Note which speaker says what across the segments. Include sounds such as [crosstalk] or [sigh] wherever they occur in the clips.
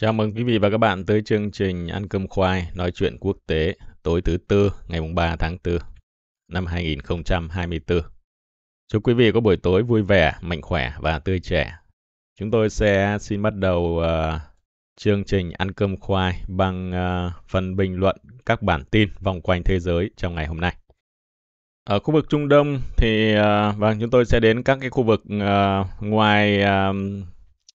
Speaker 1: Chào mừng quý vị và các bạn tới chương trình Ăn cơm khoai nói chuyện quốc tế tối thứ tư ngày 3 tháng 4 năm 2024. Chúc quý vị có buổi tối vui vẻ, mạnh khỏe và tươi trẻ. Chúng tôi sẽ xin bắt đầu uh, chương trình Ăn cơm khoai bằng uh, phần bình luận các bản tin vòng quanh thế giới trong ngày hôm nay. Ở khu vực Trung Đông thì uh, vâng chúng tôi sẽ đến các cái khu vực uh, ngoài uh,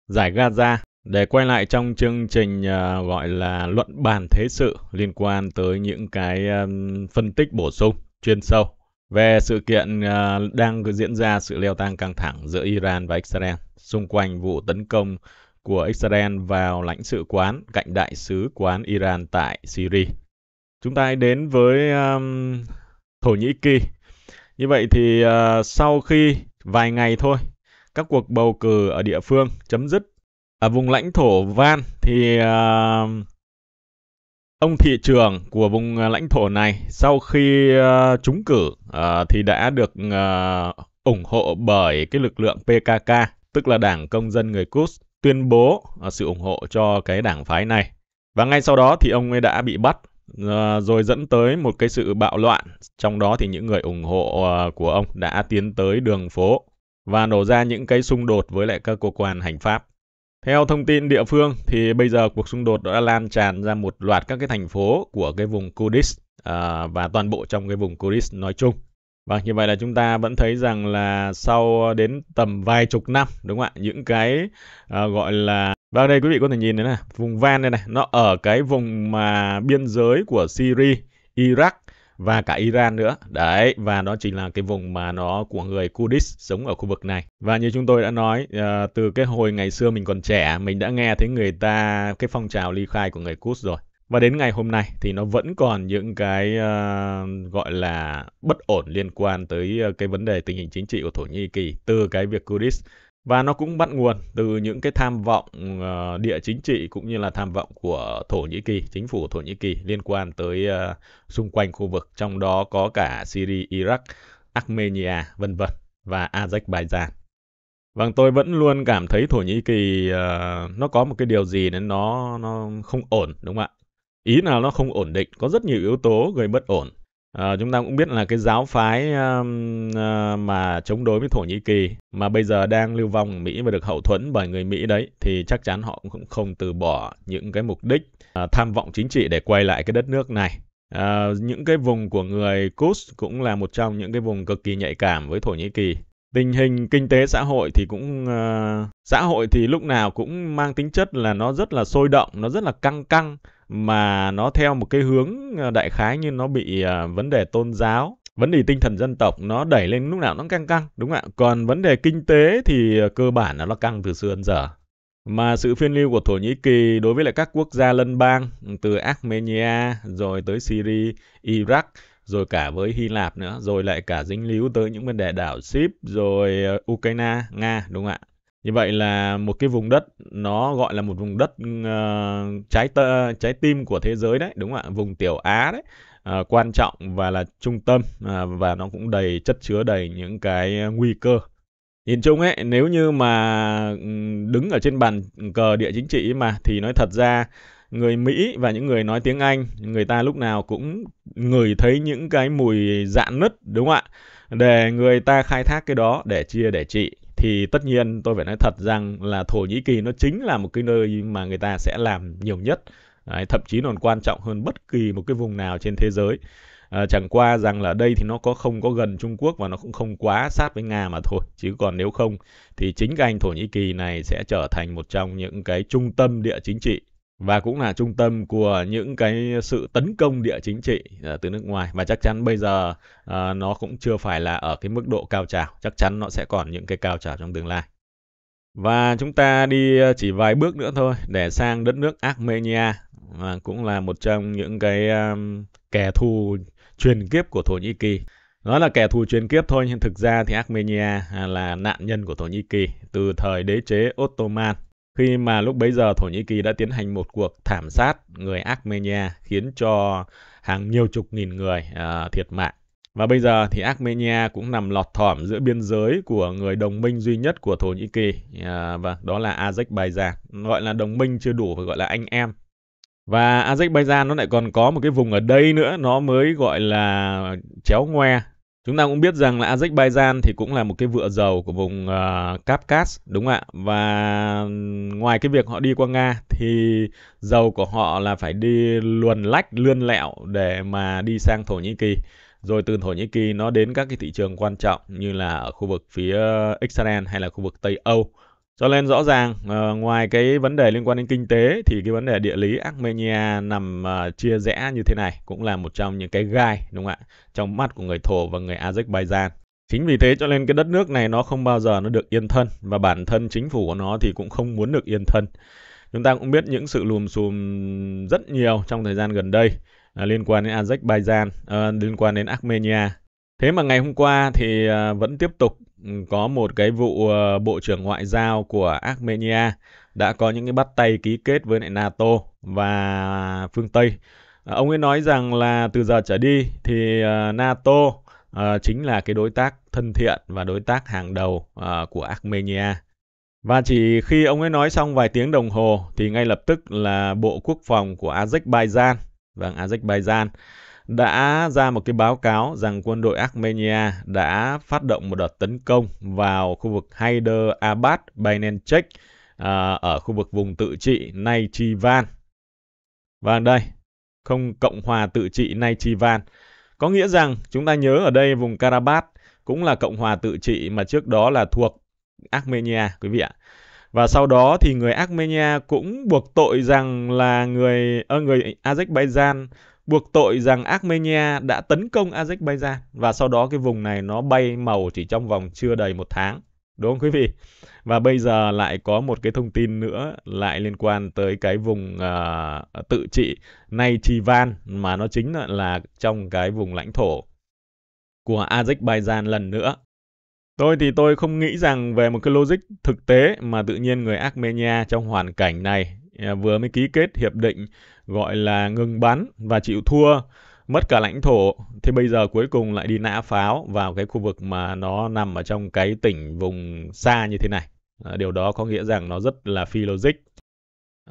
Speaker 1: giải Gaza để quay lại trong chương trình uh, gọi là luận bàn thế sự liên quan tới những cái um, phân tích bổ sung chuyên sâu về sự kiện uh, đang diễn ra sự leo thang căng thẳng giữa Iran và Israel xung quanh vụ tấn công của Israel vào lãnh sự quán cạnh đại sứ quán Iran tại Syria. Chúng ta hãy đến với um, Thổ Nhĩ Kỳ. Như vậy thì uh, sau khi vài ngày thôi, các cuộc bầu cử ở địa phương chấm dứt ở à, vùng lãnh thổ Van thì uh, ông thị trường của vùng à, lãnh thổ này sau khi uh, trúng cử uh, thì đã được uh, ủng hộ bởi cái lực lượng PKK tức là Đảng Công dân người Kus tuyên bố uh, sự ủng hộ cho cái đảng phái này và ngay sau đó thì ông ấy đã bị bắt uh, rồi dẫn tới một cái sự bạo loạn trong đó thì những người ủng hộ uh, của ông đã tiến tới đường phố và nổ ra những cái xung đột với lại các cơ quan hành pháp theo thông tin địa phương thì bây giờ cuộc xung đột đã lan tràn ra một loạt các cái thành phố của cái vùng Kurdish à, và toàn bộ trong cái vùng Kurdish nói chung. Và vâng, như vậy là chúng ta vẫn thấy rằng là sau đến tầm vài chục năm đúng không ạ? Những cái à, gọi là và vâng, đây quý vị có thể nhìn thấy này, vùng Van đây này, nó ở cái vùng mà biên giới của Syria, Iraq và cả Iran nữa. Đấy, và đó chính là cái vùng mà nó của người Kurdish sống ở khu vực này. Và như chúng tôi đã nói, ờ, từ cái hồi ngày xưa mình còn trẻ, mình đã nghe thấy người ta cái phong trào ly khai của người Kurd rồi. Và đến ngày hôm nay thì nó vẫn còn những cái uh, gọi là bất ổn liên quan tới ờ, cái vấn đề tình hình chính trị của Thổ Nhĩ Kỳ từ cái việc Kurdish và nó cũng bắt nguồn từ những cái tham vọng ờ, địa chính trị cũng như là tham vọng của Thổ Nhĩ Kỳ, chính phủ Thổ Nhĩ Kỳ liên quan tới ờ, xung quanh khu vực, trong đó có cả Syria, Iraq, Armenia, vân vân và Azerbaijan. Vâng, tôi vẫn luôn cảm thấy Thổ Nhĩ Kỳ ờ, nó có một cái điều gì nên nó nó không ổn đúng không ạ? Ý nào nó không ổn định, có rất nhiều yếu tố gây bất ổn À, chúng ta cũng biết là cái giáo phái uh, mà chống đối với Thổ Nhĩ Kỳ mà bây giờ đang lưu vong ở Mỹ và được hậu thuẫn bởi người Mỹ đấy thì chắc chắn họ cũng không từ bỏ những cái mục đích uh, tham vọng chính trị để quay lại cái đất nước này. À, những cái vùng của người Kus cũng là một trong những cái vùng cực kỳ nhạy cảm với Thổ Nhĩ Kỳ tình hình kinh tế xã hội thì cũng uh, xã hội thì lúc nào cũng mang tính chất là nó rất là sôi động nó rất là căng căng mà nó theo một cái hướng ờ, đại khái như nó bị uh, vấn đề tôn giáo vấn đề tinh thần dân tộc nó đẩy lên lúc nào nó căng căng đúng không ạ còn vấn đề kinh tế thì cơ bản là nó căng từ xưa đến giờ mà sự phiên lưu của Thổ Nhĩ Kỳ đối với lại các quốc gia lân bang từ Armenia rồi tới Syria, Iraq rồi cả với Hy Lạp nữa, rồi lại cả dính líu tới những vấn đề đảo Ship, rồi ờ, Ukraine, Nga đúng không ạ? Như vậy là một cái vùng đất nó gọi là một vùng đất uh, trái tơ, trái tim của thế giới đấy, đúng không ạ? Vùng tiểu Á đấy. Uh, quan trọng và là trung tâm uh, và nó cũng đầy chất chứa đầy những cái nguy cơ Nhìn chung ấy, nếu như mà đứng ở trên bàn cờ địa chính trị mà thì nói thật ra người Mỹ và những người nói tiếng Anh người ta lúc nào cũng ngửi thấy những cái mùi dạn nứt đúng không ạ để người ta khai thác cái đó để chia để trị thì tất nhiên tôi phải nói thật rằng là Thổ Nhĩ Kỳ nó chính là một cái nơi mà người ta sẽ làm nhiều nhất Đấy, thậm chí còn quan trọng hơn bất kỳ một cái vùng nào trên thế giới à, chẳng qua rằng là đây thì nó có không có gần Trung Quốc và nó cũng không quá sát với Nga mà thôi chứ còn nếu không thì chính cái anh Thổ Nhĩ Kỳ này sẽ trở thành một trong những cái trung tâm địa chính trị và cũng là trung tâm của những cái sự tấn công địa chính trị à, từ nước ngoài và chắc chắn bây giờ uh, nó cũng chưa phải là ở cái mức độ cao trào chắc chắn nó sẽ còn những cái cao trào trong tương lai và chúng ta đi à, chỉ vài bước nữa thôi để sang đất nước Armenia và cũng là một trong những cái um, kẻ thù truyền kiếp của Thổ Nhĩ Kỳ nói là kẻ thù truyền kiếp thôi nhưng thực ra thì Armenia là nạn nhân của Thổ Nhĩ Kỳ từ thời đế chế Ottoman khi mà lúc bấy giờ Thổ Nhĩ Kỳ đã tiến hành một cuộc thảm sát người Armenia khiến cho hàng nhiều chục nghìn người uh, thiệt mạng. Và bây giờ thì Armenia cũng nằm lọt thỏm giữa biên giới của người đồng minh duy nhất của Thổ Nhĩ Kỳ à, và đó là Azerbaijan. Gọi là đồng minh chưa đủ phải gọi là anh em. Và Azerbaijan nó lại còn có một cái vùng ở đây nữa nó mới gọi là chéo ngoe Chúng ta cũng biết rằng là Azerbaijan thì cũng là một cái vựa dầu của vùng uh, à, Caucasus đúng không ạ? Và ngoài cái việc họ đi qua Nga thì dầu của họ là phải đi luồn lách lươn lẹo để mà đi sang Thổ Nhĩ Kỳ. Rồi từ Thổ Nhĩ Kỳ nó đến các cái thị trường quan trọng như là ở khu vực phía Israel hay là khu vực Tây Âu. Cho nên rõ ràng uh, ngoài cái vấn đề liên quan đến kinh tế thì cái vấn đề địa lý Armenia nằm uh, chia rẽ như thế này cũng là một trong những cái gai đúng không ạ trong mắt của người thổ và người Azerbaijan. Chính vì thế cho nên cái đất nước này nó không bao giờ nó được yên thân và bản thân chính phủ của nó thì cũng không muốn được yên thân. Chúng ta cũng biết những sự lùm xùm rất nhiều trong thời gian gần đây uh, liên quan đến Azerbaijan, uh, liên quan đến Armenia Thế mà ngày hôm qua thì ờ, vẫn tiếp tục ừ, có một cái vụ ờ, Bộ trưởng Ngoại giao của Armenia đã có những cái bắt tay ký kết với lại NATO và phương Tây. Ờ, ông ấy nói rằng là từ giờ trở đi thì NATO chính là cái đối tác thân thiện và đối tác hàng đầu của Armenia. Và chỉ khi ông ấy nói xong vài tiếng đồng hồ thì ngay lập tức là Bộ Quốc phòng của Azerbaijan, vâng Azerbaijan đã ra một cái báo cáo rằng quân đội Armenia đã phát động một đợt tấn công vào khu vực Haider Abad Bainenchek à, ở khu vực vùng tự trị Naichivan. Và vâng, đây, không Cộng hòa tự trị Naichivan. Có nghĩa rằng chúng ta nhớ ở đây vùng Karabakh cũng là Cộng hòa tự trị mà trước đó là thuộc Armenia quý vị ạ. Và sau đó thì người Armenia cũng buộc tội rằng là người ở ờ, người Azerbaijan buộc tội rằng Armenia đã tấn công Azerbaijan và sau đó cái vùng này nó bay màu chỉ trong vòng chưa đầy một tháng. Đúng không quý vị? Và bây giờ lại có một cái thông tin nữa lại liên quan tới cái vùng uh, tự trị Naychivan mà nó chính là, là trong cái vùng lãnh thổ của Azerbaijan lần nữa. Tôi thì tôi không nghĩ rằng về một cái logic thực tế mà tự nhiên người Armenia trong hoàn cảnh này à, vừa mới ký kết hiệp định gọi là ngừng bắn và chịu thua mất cả lãnh thổ thì bây giờ cuối cùng lại đi nã pháo vào cái khu vực mà nó nằm ở trong cái tỉnh vùng xa như thế này à, điều đó có nghĩa rằng nó rất là phi logic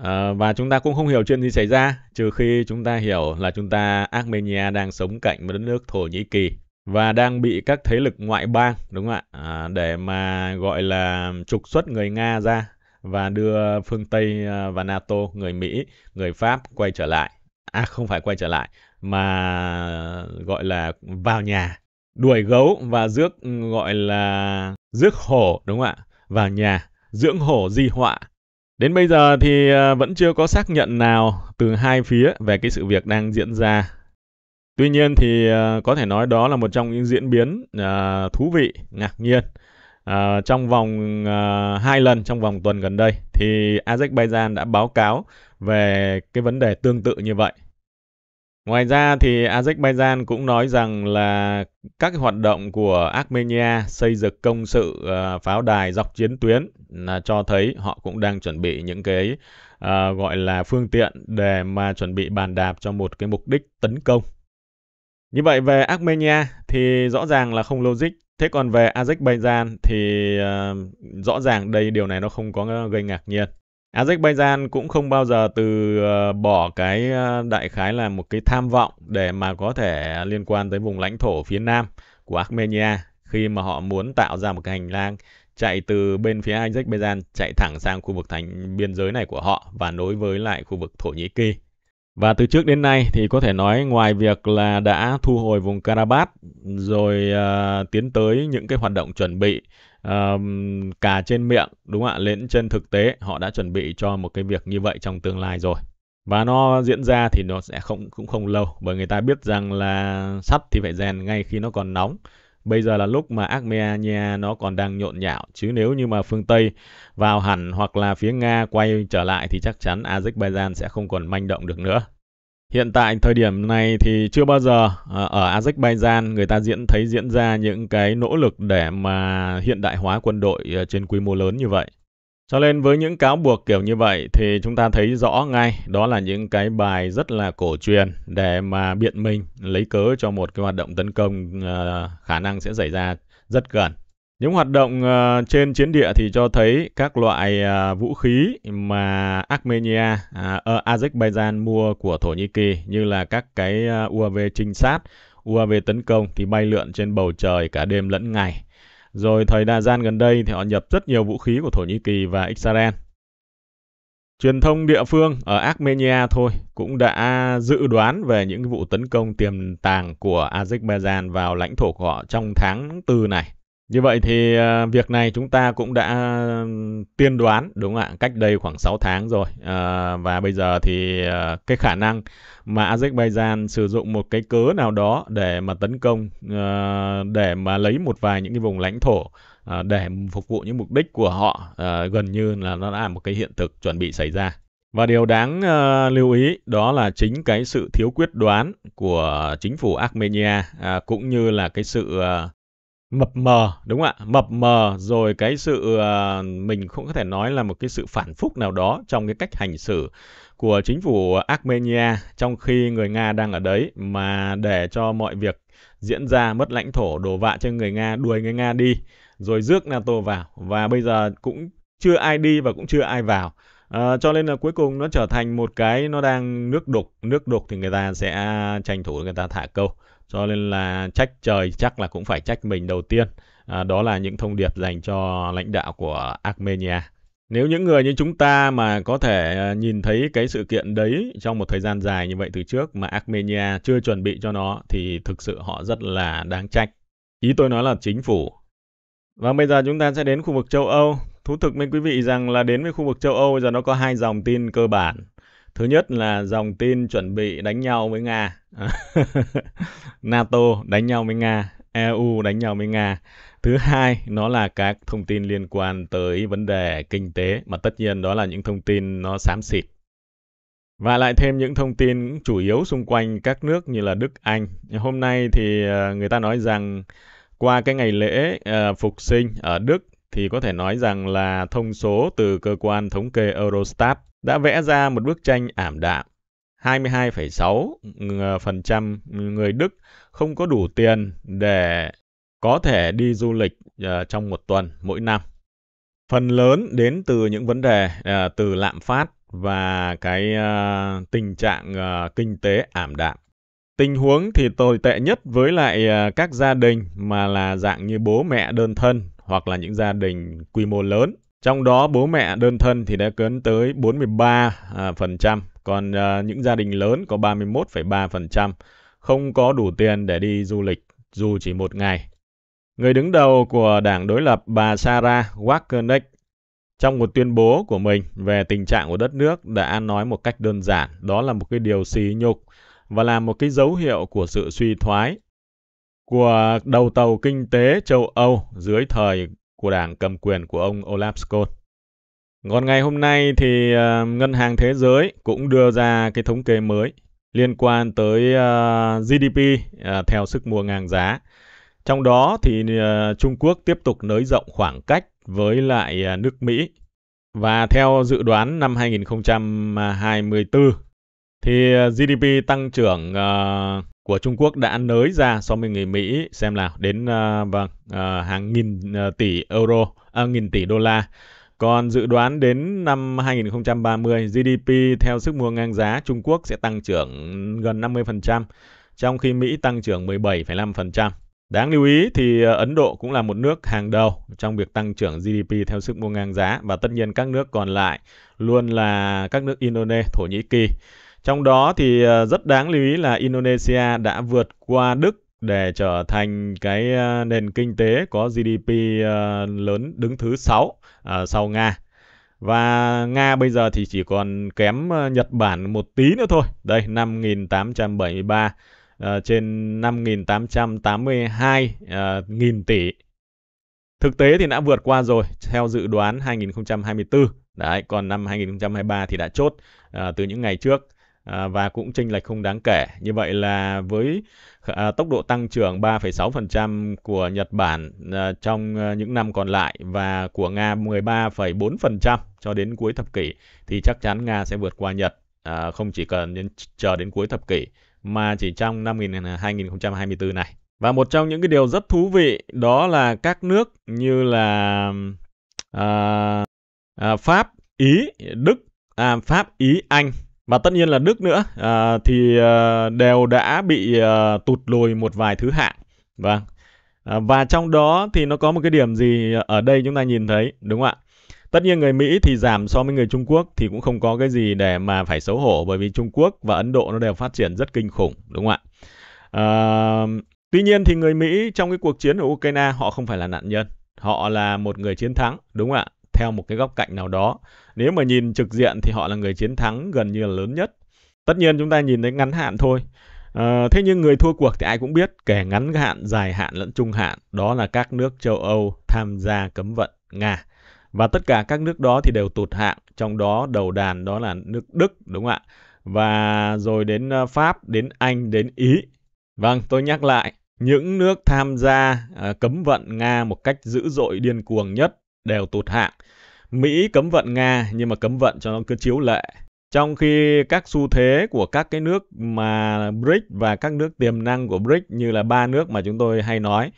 Speaker 1: à, và chúng ta cũng không hiểu chuyện gì xảy ra trừ khi chúng ta hiểu là chúng ta Armenia đang sống cạnh với đất nước Thổ Nhĩ Kỳ và đang bị các thế lực ngoại bang đúng không ạ à, để mà gọi là trục xuất người Nga ra và đưa phương Tây à, và NATO, người Mỹ, người Pháp quay trở lại. À không phải quay trở lại mà gọi là vào nhà đuổi gấu và rước ừ, gọi là rước hổ đúng không ạ? Vào nhà dưỡng hổ di họa. Đến bây giờ thì à, vẫn chưa có xác nhận nào từ hai phía về cái sự việc đang diễn ra. Tuy nhiên thì à, có thể nói đó là một trong những diễn biến thú vị, ngạc nhiên à, trong vòng à, hai lần trong vòng tuần gần đây thì Azerbaijan đã báo cáo về cái vấn đề tương tự như vậy. Ngoài ra thì Azerbaijan cũng nói rằng là các hoạt động của Armenia xây dựng công sự à, pháo đài dọc chiến tuyến là cho thấy họ cũng đang chuẩn bị những cái à, gọi là phương tiện để mà chuẩn bị bàn đạp cho một cái mục đích tấn công như vậy về Armenia thì rõ ràng là không logic. Thế còn về Azerbaijan thì uh, rõ ràng đây điều này nó không có gây ngạc nhiên. Azerbaijan cũng không bao giờ từ uh, bỏ cái uh, đại khái là một cái tham vọng để mà có thể liên quan tới vùng lãnh thổ phía nam của Armenia khi mà họ muốn tạo ra một cái hành lang chạy từ bên phía Azerbaijan chạy thẳng sang khu vực thành biên giới này của họ và nối với lại khu vực Thổ Nhĩ Kỳ và từ trước đến nay thì có thể nói ngoài việc là đã thu hồi vùng Karabakh rồi uh, tiến tới những cái hoạt động chuẩn bị uh, cả trên miệng đúng không ạ, lẫn trên thực tế họ đã chuẩn bị cho một cái việc như vậy trong tương lai rồi. Và nó diễn ra thì nó sẽ không cũng không lâu bởi người ta biết rằng là sắt thì phải rèn ngay khi nó còn nóng Bây giờ là lúc mà Armenia nó còn đang nhộn nhạo, chứ nếu như mà phương Tây vào hẳn hoặc là phía Nga quay trở lại thì chắc chắn Azerbaijan sẽ không còn manh động được nữa. Hiện tại thời điểm này thì chưa bao giờ ờ, ở Azerbaijan người ta diễn thấy diễn ra những cái nỗ lực để mà hiện đại hóa quân đội ờ, trên quy mô lớn như vậy. Cho nên với những cáo buộc kiểu như vậy thì chúng ta thấy rõ ngay đó là những cái bài rất là cổ truyền để mà biện minh lấy cớ cho một cái hoạt động tấn công ờ, khả năng sẽ xảy ra rất gần. Những hoạt động ờ, trên chiến địa thì cho thấy các loại ờ, vũ khí mà Armenia, à, Azerbaijan mua của Thổ Nhĩ Kỳ như là các cái UAV trinh sát, UAV tấn công thì bay lượn trên bầu trời cả đêm lẫn ngày. Rồi thời đa gian gần đây thì họ nhập rất nhiều vũ khí của Thổ Nhĩ Kỳ và Israel. Truyền thông địa phương ở Armenia thôi cũng đã dự đoán về những vụ tấn công tiềm tàng của Azerbaijan vào lãnh thổ của họ trong tháng 4 này. Như vậy thì à, việc này chúng ta cũng đã à, tiên đoán đúng không ạ? Cách đây khoảng 6 tháng rồi. À, và bây giờ thì cái khả năng mà Azerbaijan sử dụng một cái cớ nào đó để mà tấn công để mà lấy một vài những cái vùng lãnh thổ để phục vụ những mục đích của họ gần như là nó đã là một cái hiện thực chuẩn bị xảy ra. Và điều đáng uh, lưu ý đó là chính cái sự thiếu quyết đoán của chính phủ Armenia uh, cũng như là cái sự uh, Mập mờ, đúng không ạ? Mập mờ rồi cái sự à, mình cũng có thể nói là một cái sự phản phúc nào đó trong cái cách hành xử của chính phủ Armenia trong khi người Nga đang ở đấy mà để cho mọi việc diễn ra mất lãnh thổ đổ vạ trên người Nga, đuổi người Nga đi rồi rước NATO vào và bây giờ cũng chưa ai đi và cũng chưa ai vào. À, cho nên là cuối cùng nó trở thành một cái nó đang nước đục, nước đục thì người ta sẽ tranh thủ người ta thả câu cho nên là trách trời chắc là cũng phải trách mình đầu tiên à, đó là những thông điệp dành cho lãnh đạo của Armenia nếu những người như chúng ta mà có thể à, nhìn thấy cái sự kiện đấy trong một thời gian dài như vậy từ trước mà Armenia chưa chuẩn bị cho nó thì thực sự họ rất là đáng trách. Ý tôi nói là chính phủ. Và bây giờ chúng ta sẽ đến khu vực châu Âu. Thú thực với quý vị rằng là đến với khu vực châu Âu giờ nó có hai dòng tin cơ bản. Thứ nhất là dòng tin chuẩn bị đánh nhau với Nga. [laughs] NATO đánh nhau với Nga, EU đánh nhau với Nga. Thứ hai, nó là các thông tin liên quan tới vấn đề kinh tế mà tất nhiên đó là những thông tin nó xám xịt. Và lại thêm những thông tin chủ yếu xung quanh các nước như là Đức, Anh. Hôm nay thì ờ, người ta nói rằng qua cái ngày lễ ờ, phục sinh ở Đức thì có thể nói rằng là thông số từ cơ quan thống kê Eurostat đã vẽ ra một bức tranh ảm đạm. 22,6% người Đức không có đủ tiền để có thể đi du lịch ờ, trong một tuần mỗi năm. Phần lớn đến từ những vấn đề ờ, từ lạm phát và cái ờ, tình trạng kinh tế ảm đạm. Tình huống thì tồi tệ nhất với lại các gia đình mà là dạng như bố mẹ đơn thân hoặc là những gia đình quy mô lớn trong đó bố mẹ đơn thân thì đã cấn tới 43%, à, còn à, những gia đình lớn có 31,3% không có đủ tiền để đi du lịch dù chỉ một ngày. Người đứng đầu của đảng đối lập bà Sarah Wagenknecht trong một tuyên bố của mình về tình trạng của đất nước đã nói một cách đơn giản, đó là một cái điều xì nhục và là một cái dấu hiệu của sự suy thoái của đầu tàu kinh tế châu Âu dưới thời của đảng cầm quyền của ông Olaf Scholz. Còn ngày hôm nay thì uh, Ngân hàng Thế giới cũng đưa ra cái thống kê mới liên quan tới uh, ờ, GDP uh, ờ, theo sức mua ngang giá. Trong đó thì uh, Trung Quốc tiếp tục nới rộng khoảng cách với lại uh, nước Mỹ. Và theo dự đoán năm 2024 thì GDP tăng trưởng uh, của Trung Quốc đã nới ra so với người Mỹ xem nào đến ờ, vâng uh, hàng nghìn ờ, tỷ euro uh, nghìn tỷ đô la. Còn dự đoán đến năm 2030 GDP theo sức mua ngang giá Trung Quốc sẽ tăng trưởng gần 50% trong khi Mỹ tăng trưởng 17,5%. Đáng lưu ý thì Ấn Độ cũng là một nước hàng đầu trong việc tăng trưởng GDP theo sức mua ngang giá và tất nhiên các nước còn lại luôn là các nước Indonesia, Thổ Nhĩ Kỳ. Trong đó thì ờ, rất đáng lưu ý là Indonesia đã vượt qua Đức để trở thành cái ờ, nền kinh tế có GDP ờ, lớn đứng thứ 6 sau Nga. Và Nga bây giờ thì chỉ còn kém Nhật Bản một tí nữa thôi. Đây 5873 uh, trên 5.882.000 uh, tỷ. Thực tế thì đã vượt qua rồi theo dự đoán 2024. Đấy, còn năm 2023 thì đã chốt từ những ngày trước. À, và cũng chênh lệch không đáng kể. Như vậy là với à, tốc độ tăng trưởng 3,6% của Nhật Bản à, trong những năm còn lại và của Nga 13,4% cho đến cuối thập kỷ thì chắc chắn Nga sẽ vượt qua Nhật không chỉ cần chờ đến cuối thập kỷ mà chỉ trong năm 2024 này. Và một trong những cái điều rất thú vị đó là các nước như là à, à, Pháp, Ý, Đức, à, Pháp, Ý, Anh và tất nhiên là Đức nữa à, thì à, đều đã bị à, tụt lùi một vài thứ hạng vâng à, và trong đó thì nó có một cái điểm gì ở đây chúng ta nhìn thấy đúng không ạ tất nhiên người Mỹ thì giảm so với người Trung Quốc thì cũng không có cái gì để mà phải xấu hổ bởi vì Trung Quốc và Ấn Độ nó đều phát triển rất kinh khủng đúng không ạ à, tuy nhiên thì người Mỹ trong cái cuộc chiến ở Ukraine họ không phải là nạn nhân họ là một người chiến thắng đúng không ạ theo một cái góc cạnh nào đó. Nếu mà nhìn trực diện thì họ là người chiến thắng gần như là lớn nhất. Tất nhiên chúng ta nhìn thấy ngắn hạn thôi. À, thế nhưng người thua cuộc thì ai cũng biết, kể ngắn hạn, dài hạn lẫn trung hạn, đó là các nước châu Âu tham gia cấm vận Nga. Và tất cả các nước đó thì đều tụt hạng, trong đó đầu đàn đó là nước Đức đúng không ạ? Và rồi đến ờ, Pháp, đến Anh, đến Ý. Vâng, tôi nhắc lại, những nước tham gia ờ, cấm vận Nga một cách dữ dội điên cuồng nhất đều tụt hạng. Mỹ cấm vận Nga nhưng mà cấm vận cho nó cứ chiếu lệ. Trong khi các xu thế của các cái nước mà BRICS và các nước tiềm năng của BRICS như là ba nước mà chúng tôi hay nói,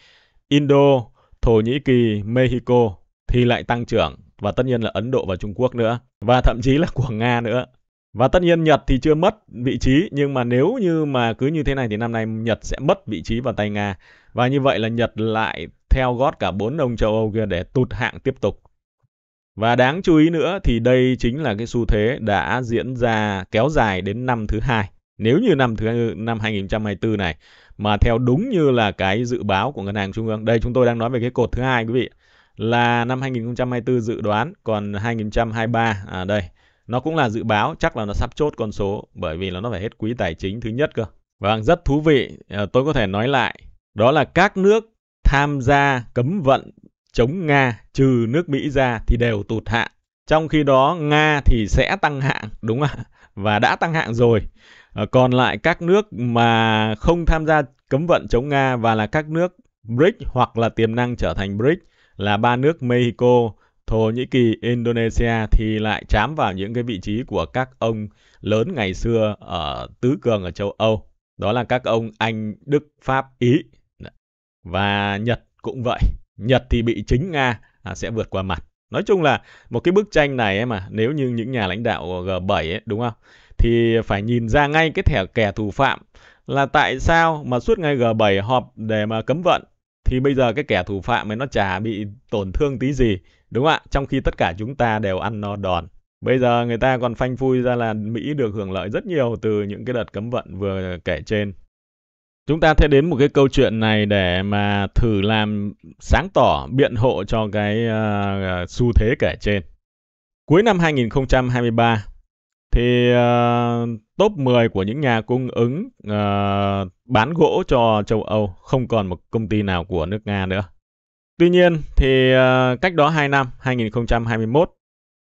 Speaker 1: Indo, Thổ Nhĩ Kỳ, Mexico thì lại tăng trưởng và tất nhiên là Ấn Độ và Trung Quốc nữa và thậm chí là của Nga nữa. Và tất nhiên Nhật thì chưa mất vị trí nhưng mà nếu như mà cứ như thế này thì năm nay Nhật sẽ mất vị trí vào tay Nga. Và như vậy là Nhật lại theo gót cả bốn ông châu Âu kia để tụt hạng tiếp tục. Và đáng chú ý nữa thì đây chính là cái xu thế đã diễn ra kéo dài đến năm thứ hai. Nếu như năm thứ năm 2024 này mà theo đúng như là cái dự báo của ngân hàng trung ương, đây chúng tôi đang nói về cái cột thứ hai quý vị là năm 2024 dự đoán, còn 2023 à đây nó cũng là dự báo chắc là nó sắp chốt con số bởi vì là nó phải hết quý tài chính thứ nhất cơ. Vâng, rất thú vị. À, tôi có thể nói lại đó là các nước tham gia cấm vận chống Nga trừ nước Mỹ ra thì đều tụt hạng. Trong khi đó Nga thì sẽ tăng hạng đúng không ạ? Và đã tăng hạng rồi. Ờ, còn lại các nước mà không tham gia cấm vận chống Nga và là các nước BRICS hoặc là tiềm năng trở thành BRICS là ba nước Mexico, Thổ Nhĩ Kỳ, Indonesia thì lại chám vào những cái vị trí của các ông lớn ngày xưa ở tứ cường ở châu Âu. Đó là các ông Anh, Đức, Pháp, Ý và Nhật cũng vậy. Nhật thì bị chính Nga à, sẽ vượt qua mặt. Nói chung là một cái bức tranh này ấy mà nếu như những nhà lãnh đạo G7 ấy, đúng không? Thì phải nhìn ra ngay cái thẻ kẻ thù phạm là tại sao mà suốt ngày G7 họp để mà cấm vận thì bây giờ cái kẻ thù phạm ấy nó chả bị tổn thương tí gì đúng không ạ? Trong khi tất cả chúng ta đều ăn no đòn. Bây giờ người ta còn phanh phui ra là Mỹ được hưởng lợi rất nhiều từ những cái đợt cấm vận vừa kể trên. Chúng ta sẽ đến một cái câu chuyện này để mà thử làm sáng tỏ biện hộ cho cái uh, xu thế kể trên. Cuối năm 2023 thì uh, top 10 của những nhà cung ứng uh, bán gỗ cho châu Âu không còn một công ty nào của nước Nga nữa. Tuy nhiên thì uh, cách đó 2 năm, 2021,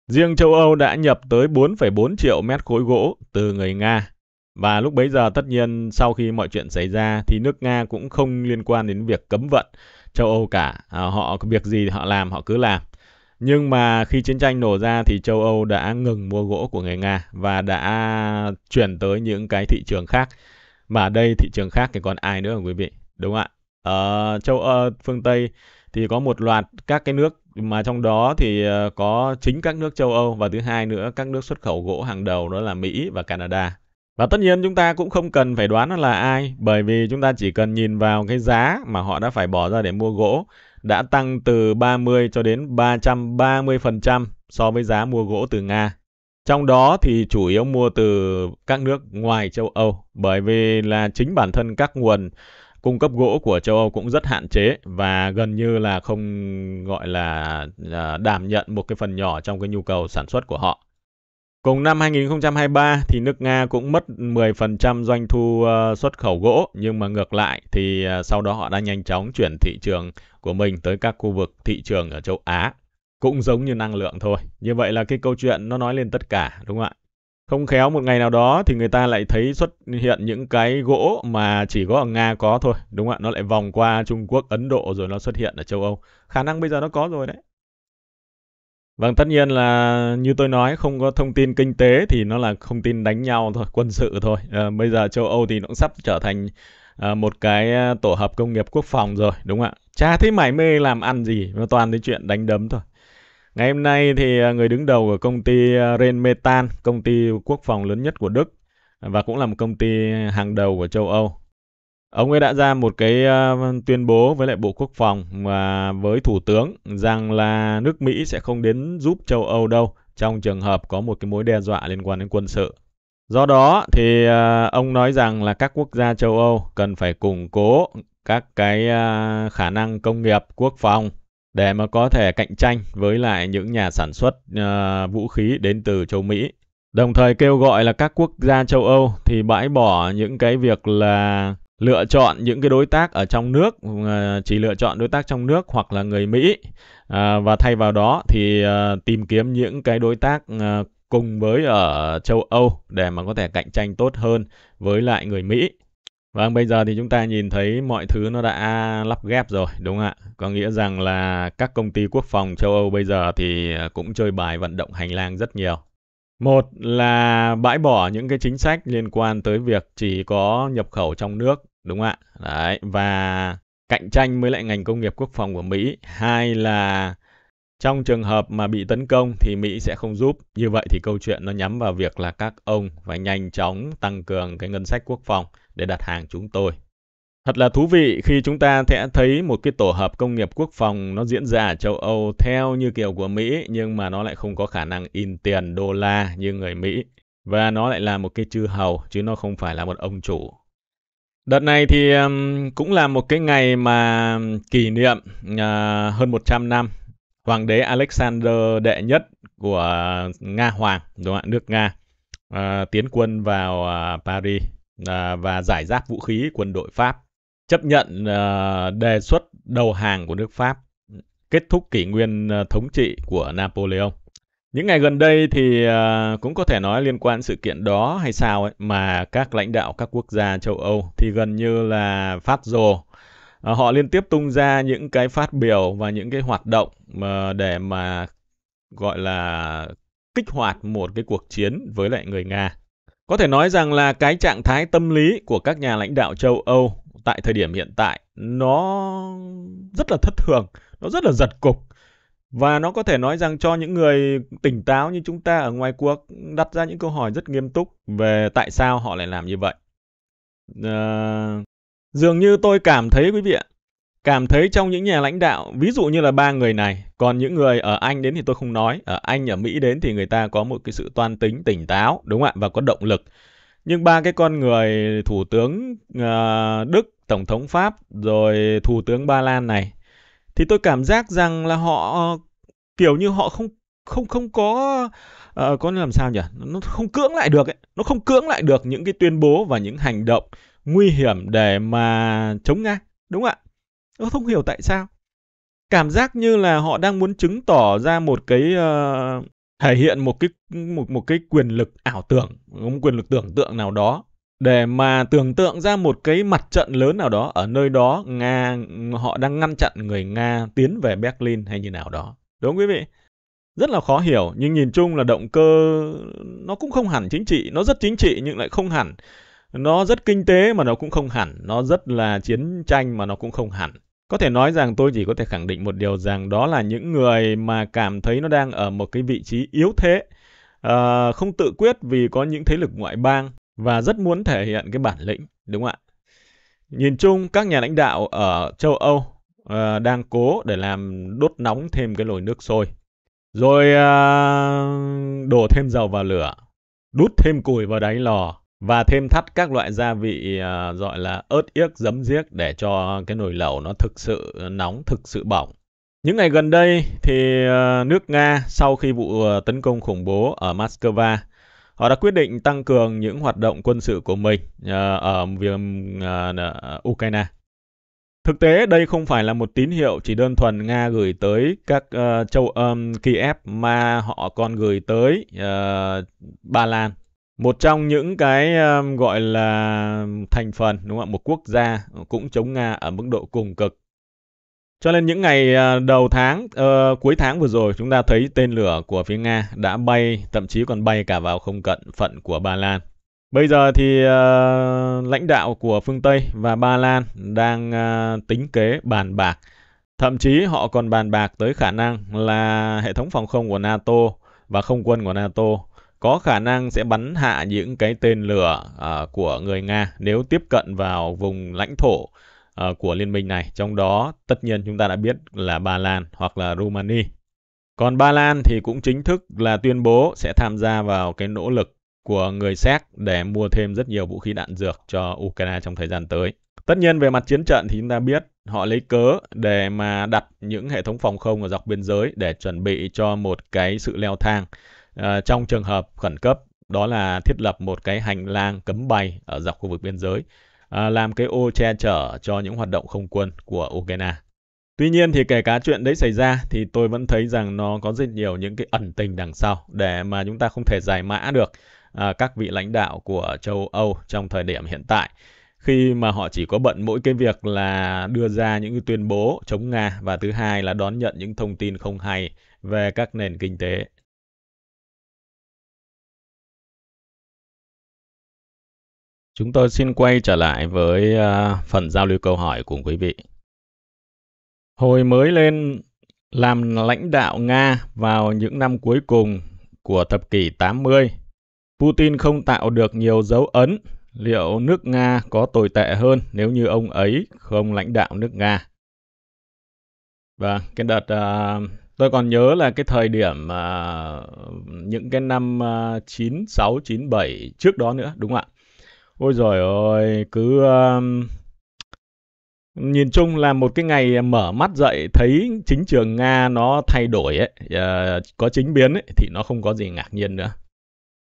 Speaker 1: riêng châu Âu đã nhập tới 4,4 triệu mét khối gỗ từ người Nga và lúc bấy giờ tất nhiên sau khi mọi chuyện xảy ra thì nước Nga cũng không liên quan đến việc cấm vận châu Âu cả. À, họ việc gì họ làm họ cứ làm. Nhưng mà khi chiến tranh nổ ra thì châu Âu đã ngừng mua gỗ của người Nga và đã chuyển tới những cái thị trường khác. Mà đây thị trường khác thì còn ai nữa quý vị? Đúng ạ. Ở ờ, châu Âu ờ, phương Tây thì có một loạt các cái nước mà trong đó thì ờ, có chính các nước châu Âu và thứ hai nữa các nước xuất khẩu gỗ hàng đầu đó là Mỹ và Canada và tất nhiên chúng ta cũng không cần phải đoán nó là ai bởi vì chúng ta chỉ cần nhìn vào cái giá mà họ đã phải bỏ ra để mua gỗ đã tăng từ 30 cho đến 330% so với giá mua gỗ từ Nga. Trong đó thì chủ yếu mua từ các nước ngoài châu Âu bởi vì là chính bản thân các nguồn cung cấp gỗ của châu Âu cũng rất hạn chế và gần như là không gọi là à, đảm nhận một cái phần nhỏ trong cái nhu cầu sản xuất của họ. Cùng năm 2023 thì nước Nga cũng mất 10% doanh thu ờ, xuất khẩu gỗ nhưng mà ngược lại thì ờ, sau đó họ đã nhanh chóng chuyển thị trường của mình tới các khu vực thị trường ở châu Á. Cũng giống như năng lượng thôi. Như vậy là cái câu chuyện nó nói lên tất cả đúng không ạ? Không khéo một ngày nào đó thì người ta lại thấy xuất hiện những cái gỗ mà chỉ có ở Nga có thôi, đúng không ạ? Nó lại vòng qua Trung Quốc, Ấn Độ rồi nó xuất hiện ở châu Âu. Khả năng bây giờ nó có rồi đấy. Vâng, tất nhiên là như tôi nói không có thông tin kinh tế thì nó là thông tin đánh nhau thôi, quân sự thôi. À, bây giờ châu Âu thì nó cũng sắp trở thành à, một cái ờ, tổ hợp công nghiệp quốc phòng rồi, đúng không ạ? cha thấy mải mê làm ăn gì, nó toàn cái chuyện đánh đấm thôi. Ngày hôm nay thì người đứng đầu của công ty Rheinmetall, công ty quốc phòng lớn nhất của Đức và cũng là một công ty hàng đầu của châu Âu Ông ấy đã ra một cái uh, tuyên bố với lại Bộ Quốc phòng và với Thủ tướng rằng là nước Mỹ sẽ không đến giúp châu Âu đâu trong trường hợp có một cái mối đe dọa liên quan đến quân sự. Do đó thì uh, ông nói rằng là các quốc gia châu Âu cần phải củng cố các cái uh, khả năng công nghiệp quốc phòng để mà có thể cạnh tranh với lại những nhà sản xuất uh, vũ khí đến từ châu Mỹ. Đồng thời kêu gọi là các quốc gia châu Âu thì bãi bỏ những cái việc là lựa chọn những cái đối tác ở trong nước ờ, chỉ lựa chọn đối tác trong nước hoặc là người Mỹ ờ, và thay vào đó thì ờ, tìm kiếm những cái đối tác cùng với ở châu Âu để mà có thể cạnh tranh tốt hơn với lại người Mỹ. Và vâng, bây giờ thì chúng ta nhìn thấy mọi thứ nó đã lắp ghép rồi, đúng không ạ? Có nghĩa rằng là các công ty quốc phòng châu Âu bây giờ thì cũng chơi bài vận động hành lang rất nhiều. Một là bãi bỏ những cái chính sách liên quan tới việc chỉ có nhập khẩu trong nước đúng không ạ đấy và cạnh tranh với lại ngành công nghiệp quốc phòng của Mỹ hai là trong trường hợp mà bị tấn công thì Mỹ sẽ không giúp như vậy thì câu chuyện nó nhắm vào việc là các ông phải nhanh chóng tăng cường cái ngân sách quốc phòng để đặt hàng chúng tôi Thật là thú vị khi chúng ta sẽ thấy một cái tổ hợp công nghiệp quốc phòng nó diễn ra ở châu Âu theo như kiểu của Mỹ nhưng mà nó lại không có khả năng in tiền đô la như người Mỹ. Và nó lại là một cái chư hầu chứ nó không phải là một ông chủ. Đợt này thì cũng là một cái ngày mà kỷ niệm à, hơn 100 năm Hoàng đế Alexander đệ nhất của Nga Hoàng, đúng không ạ? Nước Nga à, tiến quân vào à, Paris và giải giáp vũ khí quân đội Pháp, chấp nhận đề xuất đầu hàng của nước Pháp, kết thúc kỷ nguyên thống trị của Napoleon. Những ngày gần đây thì à, cũng có thể nói liên quan sự kiện đó hay sao ấy mà các lãnh đạo các quốc gia châu Âu thì gần như là phát rồ. À, họ liên tiếp tung ra những cái phát biểu và những cái hoạt động mà để mà gọi là kích hoạt một cái cuộc chiến với lại người Nga. Có thể nói rằng là cái trạng thái tâm lý của các nhà lãnh đạo châu Âu tại thời điểm hiện tại nó rất là thất thường, nó rất là giật cục và nó có thể nói rằng cho những người tỉnh táo như chúng ta ở ngoài cuộc đặt ra những câu hỏi rất nghiêm túc về tại sao họ lại làm như vậy. À, dường như tôi cảm thấy quý vị ạ, cảm thấy trong những nhà lãnh đạo, ví dụ như là ba người này, còn những người ở Anh đến thì tôi không nói, ở Anh ở Mỹ đến thì người ta có một cái sự toan tính tỉnh táo, đúng không ạ, và có động lực. Nhưng ba cái con người thủ tướng uh, Đức, tổng thống Pháp rồi thủ tướng Ba Lan này thì tôi cảm giác rằng là họ kiểu như họ không không không có uh, có làm sao nhỉ nó không cưỡng lại được ấy. nó không cưỡng lại được những cái tuyên bố và những hành động nguy hiểm để mà chống nga đúng không ạ nó không hiểu tại sao cảm giác như là họ đang muốn chứng tỏ ra một cái uh, thể hiện một cái một một cái quyền lực ảo tưởng một quyền lực tưởng tượng nào đó để mà tưởng tượng ra một cái mặt trận lớn nào đó ở nơi đó Nga họ đang ngăn chặn người Nga tiến về Berlin hay như nào đó. Đúng không quý vị? Rất là khó hiểu nhưng nhìn chung là động cơ nó cũng không hẳn chính trị, nó rất chính trị nhưng lại không hẳn. Nó rất kinh tế mà nó cũng không hẳn, nó rất là chiến tranh mà nó cũng không hẳn. Có thể nói rằng tôi chỉ có thể khẳng định một điều rằng đó là những người mà cảm thấy nó đang ở một cái vị trí yếu thế, uh, không tự quyết vì có những thế lực ngoại bang và rất muốn thể hiện cái bản lĩnh, đúng không ạ? Nhìn chung, các nhà lãnh đạo ở châu Âu uh, đang cố để làm đốt nóng thêm cái nồi nước sôi, rồi uh, đổ thêm dầu vào lửa, đút thêm củi vào đáy lò và thêm thắt các loại gia vị uh, gọi là ớt yếc, giấm giếc để cho cái nồi lẩu nó thực sự nóng, thực sự bỏng. Những ngày gần đây thì nước Nga sau khi vụ tấn công khủng bố ở Moscow Họ đã quyết định tăng cường những hoạt động quân sự của mình à, ở việc à, Ukraine. Thực tế, đây không phải là một tín hiệu chỉ đơn thuần Nga gửi tới các uh, châu um, Kiev mà họ còn gửi tới uh, Ba Lan. Một trong những cái um, gọi là thành phần, đúng không ạ? Một quốc gia cũng chống Nga ở mức độ cùng cực cho nên những ngày à, đầu tháng, uh, cuối tháng vừa rồi chúng ta thấy tên lửa của phía Nga đã bay, thậm chí còn bay cả vào không cận phận của Ba Lan. Bây giờ thì uh, lãnh đạo của phương Tây và Ba Lan đang uh, tính kế bàn bạc. Thậm chí họ còn bàn bạc tới khả năng là hệ thống phòng không của NATO và không quân của NATO có khả năng sẽ bắn hạ những cái tên lửa uh, của người Nga nếu tiếp cận vào vùng lãnh thổ Ờ, của liên minh này. Trong đó tất nhiên chúng ta đã biết là Ba Lan hoặc là Romania. Còn Ba Lan thì cũng chính thức là tuyên bố sẽ tham gia vào cái nỗ lực của người Séc để mua thêm rất nhiều vũ khí đạn dược cho Ukraine trong thời gian tới. Tất nhiên về mặt chiến trận thì chúng ta biết họ lấy cớ để mà đặt những hệ thống phòng không ở dọc biên giới để chuẩn bị cho một cái sự leo thang uh, trong trường hợp khẩn cấp đó là thiết lập một cái hành lang cấm bay ở dọc khu vực biên giới À, làm cái ô che chở cho những hoạt động không quân của Ukraine. Tuy nhiên thì kể cả chuyện đấy xảy ra thì tôi vẫn thấy rằng nó có rất nhiều những cái ẩn tình đằng sau để mà chúng ta không thể giải mã được à, các vị lãnh đạo của châu Âu trong thời điểm hiện tại khi mà họ chỉ có bận mỗi cái việc là đưa ra những cái tuyên bố chống Nga và thứ hai là đón nhận những thông tin không hay về các nền kinh tế Chúng tôi xin quay trở lại với à, phần giao lưu câu hỏi cùng quý vị. Hồi mới lên làm lãnh đạo Nga vào những năm cuối cùng của thập kỷ 80, Putin không tạo được nhiều dấu ấn liệu nước Nga có tồi tệ hơn nếu như ông ấy không lãnh đạo nước Nga. Và vâng, cái đợt uh, tôi còn nhớ là cái thời điểm uh, những cái năm uh, 96 97 trước đó nữa đúng không ạ? ôi giời ơi cứ um, nhìn chung là một cái ngày mở mắt dậy thấy chính trường nga nó thay đổi ấy uh, có chính biến ấy thì nó không có gì ngạc nhiên nữa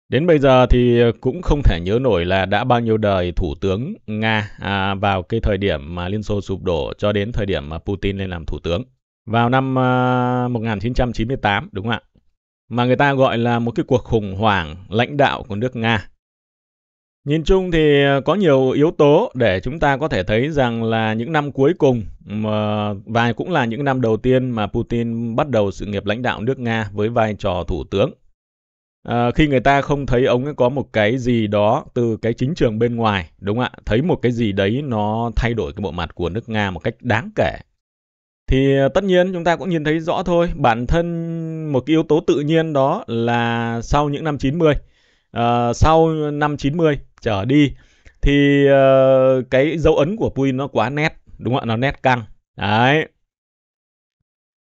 Speaker 1: Đến bây giờ thì cũng không thể nhớ nổi là đã bao nhiêu đời thủ tướng Nga à, vào cái thời điểm mà Liên Xô sụp đổ cho đến thời điểm mà Putin lên làm thủ tướng. Vào năm à, ờ, 1998 đúng không ạ? Mà người ta gọi là một cái cuộc khủng hoảng lãnh đạo của nước Nga. Nhìn chung thì ờ, có nhiều yếu tố để chúng ta có thể thấy rằng là những năm cuối cùng mà và cũng là những năm đầu tiên mà Putin bắt đầu sự nghiệp lãnh đạo nước Nga với vai trò thủ tướng. À, khi người ta không thấy ông ấy có một cái gì đó từ cái chính trường bên ngoài, đúng không ạ? Thấy một cái gì đấy nó thay đổi cái bộ mặt của nước Nga một cách đáng kể. Thì ờ, tất nhiên chúng ta cũng nhìn thấy rõ thôi, bản thân một cái yếu tố tự nhiên đó là sau những năm 90, Uh, sau năm 90 trở đi thì uh, cái dấu ấn của Pui nó quá nét, đúng không ạ? Nó nét căng. Đấy.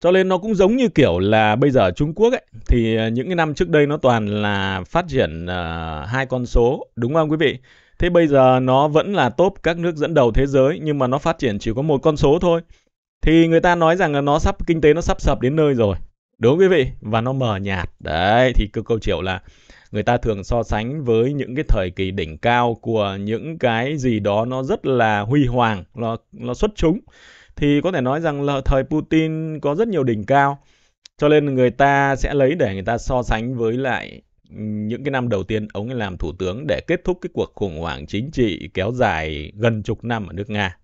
Speaker 1: Cho nên nó cũng giống như kiểu là bây giờ Trung Quốc ấy thì ờ, những cái năm trước đây nó toàn là phát triển uh, hai con số, đúng không quý vị? Thế bây giờ nó vẫn là top các nước dẫn đầu thế giới nhưng mà nó phát triển chỉ có một con số thôi. Thì người ta nói rằng là nó sắp kinh tế nó sắp sập đến nơi rồi. Đúng quý vị, và nó mờ nhạt. Đấy, thì cứ câu chuyện là người ta thường so sánh với những cái thời kỳ đỉnh cao của những cái gì đó nó rất là huy hoàng, nó, nó xuất chúng. Thì có thể nói rằng là thời Putin có rất nhiều đỉnh cao. Cho nên người ta sẽ lấy để người ta so sánh với lại những cái năm đầu tiên ông ấy làm thủ tướng để kết thúc cái cuộc khủng hoảng chính trị kéo dài gần chục năm ở nước Nga.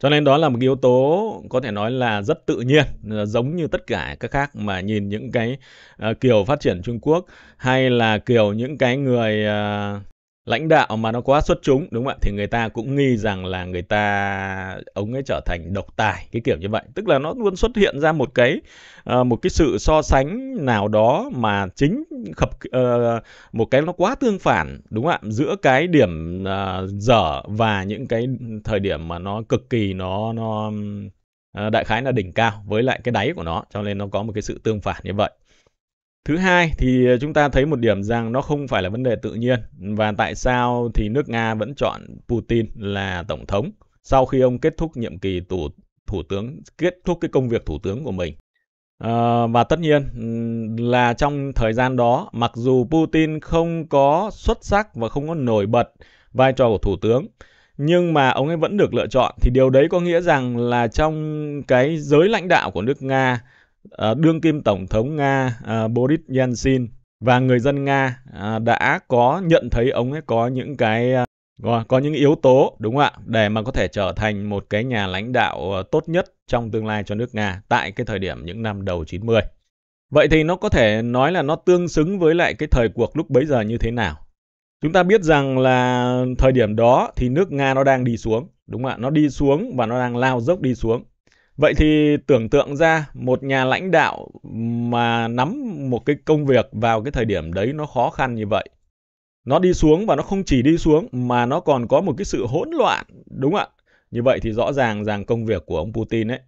Speaker 1: Cho nên đó là một yếu tố có thể nói là rất tự nhiên, giống như tất cả các khác mà nhìn những cái ờ, kiểu phát triển Trung Quốc hay là kiểu những cái người ờ, lãnh đạo mà nó quá xuất chúng đúng không ạ thì người ta cũng nghi rằng là người ta ông ấy trở thành độc tài cái kiểu như vậy tức là nó luôn xuất hiện ra một cái ờ, một cái sự so sánh nào đó mà chính khập ờ, một cái nó quá tương phản đúng không ạ giữa cái điểm ờ, dở và những cái thời điểm mà nó cực kỳ nó nó đại khái là đỉnh cao với lại cái đáy của nó cho nên nó có một cái sự tương phản như vậy Thứ hai thì ờ, chúng ta thấy một điểm rằng nó không phải là vấn đề tự nhiên và tại sao thì nước Nga vẫn chọn Putin là tổng thống sau khi ông kết thúc nhiệm kỳ thủ thủ tướng kết thúc cái công việc thủ tướng của mình. À, và tất nhiên là trong thời gian đó mặc dù Putin không có xuất sắc và không có nổi bật vai trò của thủ tướng nhưng mà ông ấy vẫn được lựa chọn thì điều đấy có nghĩa rằng là trong cái giới lãnh đạo của nước Nga Ờ, đương kim tổng thống Nga ờ, Boris Yeltsin và người dân Nga ờ, đã có nhận thấy ông ấy có những cái có những yếu tố đúng không ạ để mà có thể trở thành một cái nhà lãnh đạo tốt nhất trong tương lai cho nước Nga tại cái thời điểm những năm đầu 90. Vậy thì nó có thể nói là nó tương xứng với lại cái thời cuộc lúc bấy giờ như thế nào? Chúng ta biết rằng là thời điểm đó thì nước Nga nó đang đi xuống, đúng không ạ? Nó đi xuống và nó đang lao dốc đi xuống. Vậy thì tưởng tượng ra một nhà lãnh đạo mà nắm một cái công việc vào cái thời điểm đấy nó khó khăn như vậy. Nó đi xuống và nó không chỉ đi xuống mà nó còn có một cái sự hỗn loạn, đúng ạ? Như vậy thì rõ ràng rằng công việc của ông Putin ấy,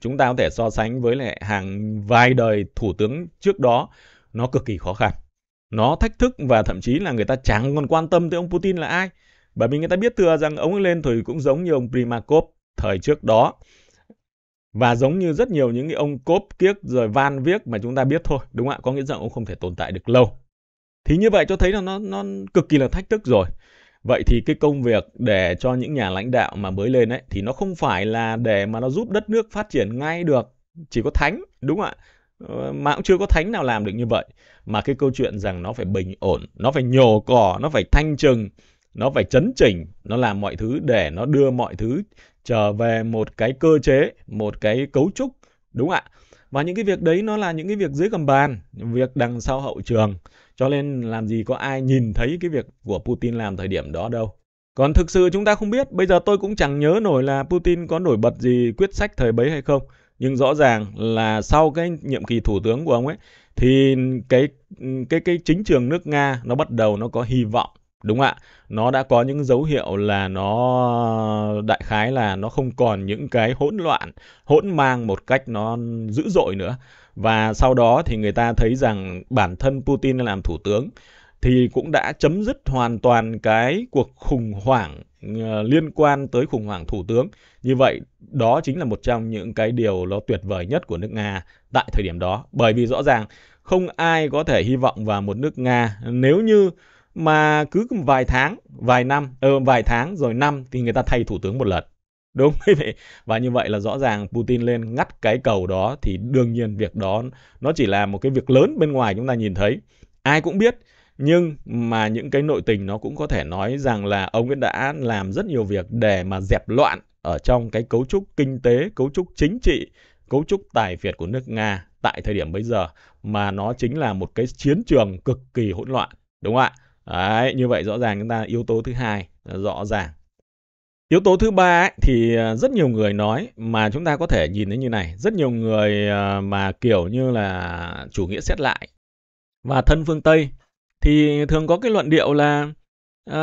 Speaker 1: chúng ta có thể so sánh với lại hàng vài đời thủ tướng trước đó, nó cực kỳ khó khăn. Nó thách thức và thậm chí là người ta chẳng còn quan tâm tới ông Putin là ai. Bởi vì người ta biết thừa rằng ông ấy lên thì cũng giống như ông Primakov thời trước đó và giống như rất nhiều những ông cốp kiếc rồi van viếc mà chúng ta biết thôi, đúng không ạ? Có nghĩa rằng ông không thể tồn tại được lâu. Thì như vậy cho thấy là nó nó cực kỳ là thách thức rồi. Vậy thì cái công việc để cho những nhà lãnh đạo mà mới lên ấy thì nó không phải là để mà nó giúp đất nước phát triển ngay được, chỉ có thánh, đúng không ạ? Ờ, mà cũng chưa có thánh nào làm được như vậy mà cái câu chuyện rằng nó phải bình ổn nó phải nhổ cỏ nó phải thanh trừng nó phải chấn chỉnh nó làm mọi thứ để nó đưa mọi thứ trở về một cái cơ chế một cái cấu trúc đúng ạ và những cái việc đấy nó là những cái việc dưới gầm bàn việc đằng sau hậu trường cho nên làm gì có ai nhìn thấy cái việc của putin làm thời điểm đó đâu còn thực sự chúng ta không biết bây giờ tôi cũng chẳng nhớ nổi là putin có nổi bật gì quyết sách thời bấy hay không nhưng rõ ràng là sau cái nhiệm kỳ thủ tướng của ông ấy thì cái cái cái chính trường nước nga nó bắt đầu nó có hy vọng Đúng ạ, nó đã có những dấu hiệu là nó đại khái là nó không còn những cái hỗn loạn, hỗn mang một cách nó dữ dội nữa. Và sau đó thì người ta thấy rằng bản thân Putin làm thủ tướng thì cũng đã chấm dứt hoàn toàn cái cuộc khủng hoảng ờ, liên quan tới khủng hoảng thủ tướng. Như vậy, đó chính là một trong những cái điều nó tuyệt vời nhất của nước Nga tại thời điểm đó. Bởi vì rõ ràng không ai có thể hy vọng vào một nước Nga nếu như mà cứ vài tháng, vài năm, ờ, vài tháng rồi năm thì người ta thay thủ tướng một lần. [laughs] Đúng quý vị. Và như vậy là rõ ràng Putin lên ngắt cái cầu đó thì đương nhiên việc đó nó chỉ là một cái việc lớn bên ngoài chúng ta nhìn thấy. Ai cũng biết nhưng mà những cái nội tình nó cũng có thể nói rằng là ông ấy đã làm rất nhiều việc để mà dẹp loạn ở trong cái cấu trúc kinh tế, cấu trúc chính trị, cấu trúc tài phiệt của nước Nga tại thời điểm bây giờ mà nó chính là một cái chiến trường cực kỳ hỗn loạn, đúng không ạ? Đấy, như vậy rõ ràng chúng ta yếu tố thứ hai rõ ràng. Yếu tố thứ ba ấy, thì à, rất nhiều người nói mà chúng ta có thể nhìn thấy như này, rất nhiều người à, mà kiểu như là chủ nghĩa xét lại và thân phương Tây thì thường có cái luận điệu là à,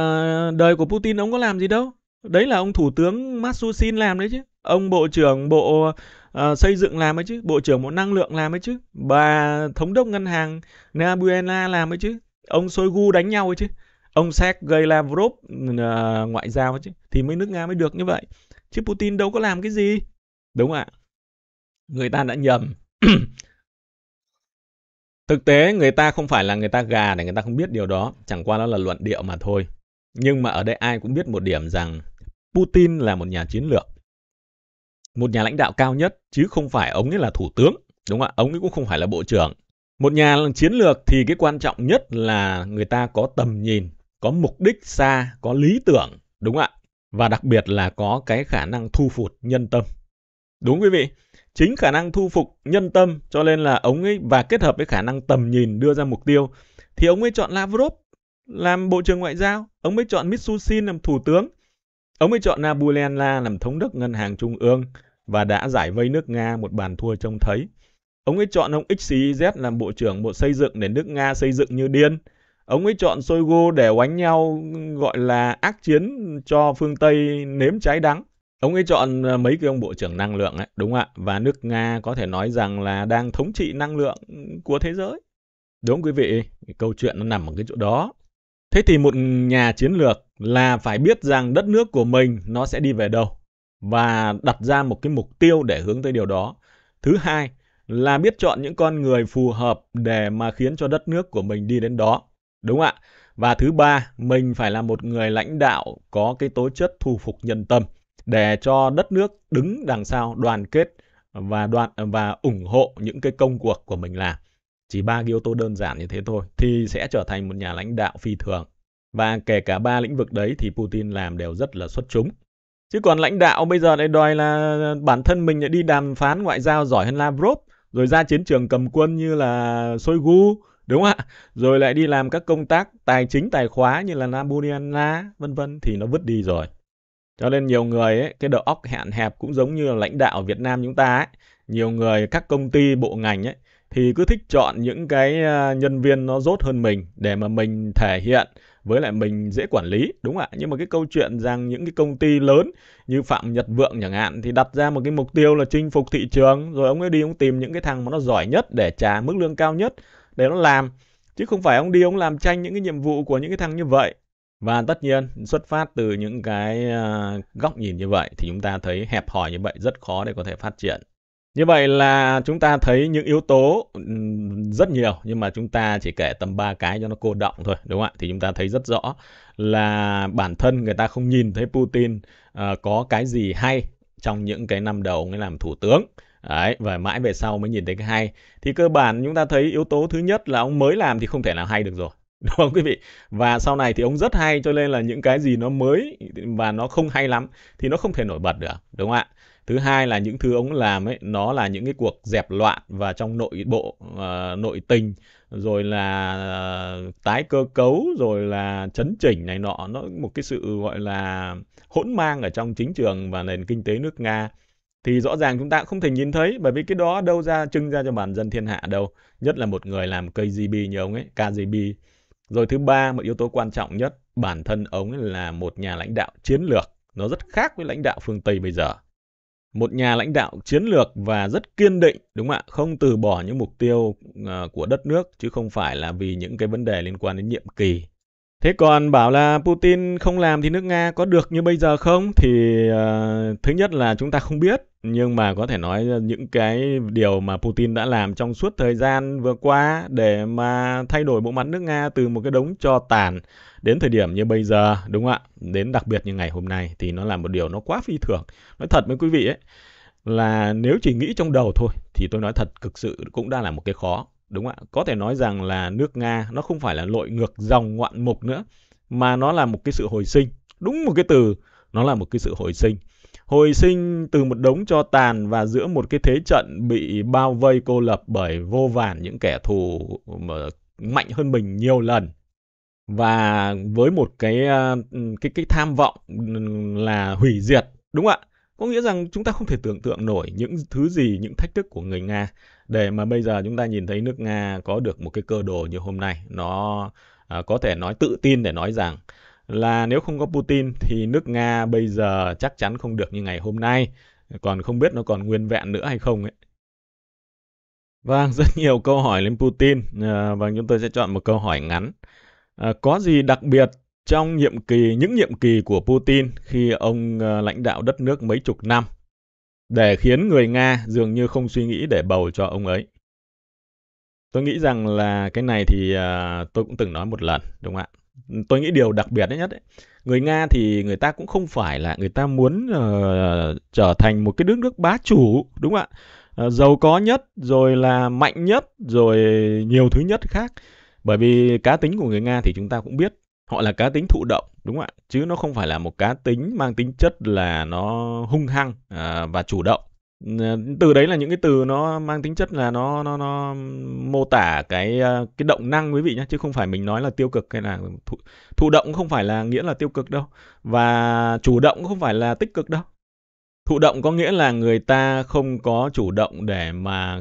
Speaker 1: đời của Putin ông có làm gì đâu, đấy là ông thủ tướng Matsusin làm đấy chứ, ông bộ trưởng bộ uh, xây dựng làm đấy chứ, bộ trưởng bộ năng lượng làm đấy chứ, bà thống đốc ngân hàng Nabuena làm đấy chứ, ông Shoigu đánh nhau chứ ông Sergei Lavrov uh, ngoại giao chứ thì mới nước Nga mới được như vậy chứ Putin đâu có làm cái gì đúng ạ người ta đã nhầm [clears throat] thực tế người ta không phải là người ta gà để người ta không biết điều đó chẳng qua đó là luận điệu mà thôi nhưng mà ở đây ai cũng biết một điểm rằng Putin là một nhà chiến lược một nhà lãnh đạo cao nhất chứ không phải ông ấy là thủ tướng đúng không ạ ông ấy cũng không phải là bộ trưởng một nhà chiến lược thì cái quan trọng nhất là người ta có tầm nhìn, có mục đích xa, có lý tưởng, đúng ạ? Và đặc biệt là có cái khả năng thu phục nhân tâm. Đúng quý vị, chính khả năng thu phục nhân tâm cho nên là ông ấy và kết hợp với khả năng tầm nhìn đưa ra mục tiêu thì ông ấy chọn Lavrov làm bộ trưởng ngoại giao, ông ấy chọn Mitsushin làm thủ tướng, ông ấy chọn Nabulenla làm thống đốc ngân hàng trung ương và đã giải vây nước Nga một bàn thua trông thấy. Ông ấy chọn ông XYZ làm Bộ trưởng Bộ Xây dựng để nước Nga xây dựng như điên. Ông ấy chọn Shoigu để oánh nhau gọi là ác chiến cho phương Tây nếm trái đắng. Ông ấy chọn ờ, mấy cái ông bộ trưởng năng lượng ấy, đúng không ạ? Và nước Nga có thể nói rằng là đang thống trị năng lượng của thế giới. Đúng quý vị, câu chuyện nó nằm ở cái chỗ đó. Thế thì một nhà chiến lược là phải biết rằng đất nước của mình nó sẽ đi về đâu và đặt ra một cái mục tiêu để hướng tới điều đó. Thứ hai là biết chọn những con người phù hợp để mà khiến cho đất nước của mình đi đến đó. Đúng ạ. Và thứ ba, mình phải là một người lãnh đạo có cái tố chất thu phục nhân tâm để cho đất nước đứng đằng sau đoàn kết và đoàn và ủng hộ những cái công cuộc của mình làm. Chỉ ba yếu tố đơn giản như thế thôi thì sẽ trở thành một nhà lãnh đạo phi thường. Và kể cả ba lĩnh vực đấy thì Putin làm đều rất là xuất chúng. Chứ còn lãnh đạo bây giờ lại đòi là bản thân mình đi đàm phán ngoại giao giỏi hơn Lavrov rồi ra chiến trường cầm quân như là gu đúng không ạ? Rồi lại đi làm các công tác tài chính tài khóa như là Nabuniana, vân vân thì nó vứt đi rồi. Cho nên nhiều người ấy, cái đầu óc hạn hẹp cũng giống như là lãnh đạo Việt Nam chúng ta ấy, nhiều người các công ty bộ ngành ấy thì cứ thích chọn những cái ờ, nhân viên nó rốt hơn mình để mà mình thể hiện với lại mình dễ quản lý đúng không ạ nhưng mà cái câu chuyện rằng những cái công ty lớn như phạm nhật vượng chẳng hạn thì đặt ra một cái mục tiêu là chinh phục thị trường rồi ông ấy đi ông tìm những cái thằng mà nó giỏi nhất để trả mức lương cao nhất để nó làm chứ không phải ông đi ông làm tranh những cái nhiệm vụ của những cái thằng như vậy và tất nhiên xuất phát từ những cái à, góc nhìn như vậy thì chúng ta thấy hẹp hòi như vậy rất khó để có thể phát triển như vậy là chúng ta thấy những yếu tố ừ, rất nhiều nhưng mà chúng ta chỉ kể tầm 3 cái cho nó cô động thôi đúng không ạ? Thì chúng ta thấy rất rõ là bản thân người ta không nhìn thấy Putin uh, có cái gì hay trong những cái năm đầu ông ấy làm thủ tướng. Đấy, và mãi về sau mới nhìn thấy cái hay. Thì cơ bản chúng ta thấy yếu tố thứ nhất là ông mới làm thì không thể nào hay được rồi. [laughs] Đúng không quý vị? Và sau này thì ông rất hay cho nên là những cái gì nó mới và nó không hay lắm thì nó không thể nổi bật được. Đúng không ạ? thứ hai là những thứ ông làm ấy nó là những cái cuộc dẹp loạn và trong nội bộ uh, nội tình rồi là uh, tái cơ cấu rồi là chấn chỉnh này nọ nó một cái sự gọi là hỗn mang ở trong chính trường và nền kinh tế nước nga thì rõ ràng chúng ta cũng không thể nhìn thấy bởi vì cái đó đâu ra trưng ra cho bản dân thiên hạ đâu nhất là một người làm KGB như ông ấy KGB rồi thứ ba một yếu tố quan trọng nhất bản thân ông ấy là một nhà lãnh đạo chiến lược nó rất khác với lãnh đạo phương Tây bây giờ một nhà lãnh đạo chiến lược và rất kiên định đúng không ạ không từ bỏ những mục tiêu ờ, của đất nước chứ không phải là vì những cái vấn đề liên quan đến nhiệm kỳ thế còn bảo là putin không làm thì nước nga có được như bây giờ không thì uh, thứ nhất là chúng ta không biết nhưng mà có thể nói những cái điều mà putin đã làm trong suốt thời gian vừa qua để mà thay đổi bộ mặt nước nga từ một cái đống cho tàn đến thời điểm như bây giờ đúng không ạ đến đặc biệt như ngày hôm nay thì nó là một điều nó quá phi thường nói thật với quý vị ấy là nếu chỉ nghĩ trong đầu thôi thì tôi nói thật cực sự cũng đang là một cái khó đúng không ạ có thể nói rằng là nước nga nó không phải là lội ngược dòng ngoạn mục nữa mà nó là một cái sự hồi sinh đúng một cái từ nó là một cái sự hồi sinh hồi sinh từ một đống cho tàn và giữa một cái thế trận bị bao vây cô lập bởi vô vàn những kẻ thù mạnh hơn mình nhiều lần và với một cái ờ, cái cái tham vọng ừ, là hủy diệt đúng không ạ có nghĩa rằng chúng ta không thể tưởng tượng nổi những thứ gì những thách thức của người nga để mà bây giờ chúng ta nhìn thấy nước nga có được một cái cơ đồ như hôm nay nó à, có thể nói tự tin để nói rằng là nếu không có putin thì nước nga bây giờ chắc chắn không được như ngày hôm nay còn không biết nó còn nguyên vẹn nữa hay không ấy vâng rất nhiều câu hỏi lên putin à, và chúng tôi sẽ chọn một câu hỏi ngắn À, có gì đặc biệt trong nhiệm kỳ những nhiệm kỳ của Putin khi ông à, lãnh đạo đất nước mấy chục năm để khiến người Nga dường như không suy nghĩ để bầu cho ông ấy. Tôi nghĩ rằng là cái này thì à, tôi cũng từng nói một lần, đúng không ạ? Tôi nghĩ điều đặc biệt nhất ấy, người Nga thì người ta cũng không phải là người ta muốn uh, trở thành một cái nước nước bá chủ, đúng không ạ? Uh, giàu có nhất, rồi là mạnh nhất, rồi nhiều thứ nhất khác. Bởi vì cá tính của người Nga thì chúng ta cũng biết, họ là cá tính thụ động, đúng không ạ? Chứ nó không phải là một cá tính mang tính chất là nó hung hăng à, và chủ động. Từ đấy là những cái từ nó mang tính chất là nó nó nó mô tả cái à, cái động năng quý vị nhé chứ không phải mình nói là tiêu cực hay là thụ, thụ động không phải là nghĩa là tiêu cực đâu và chủ động không phải là tích cực đâu thụ động có nghĩa là người ta không có chủ động để mà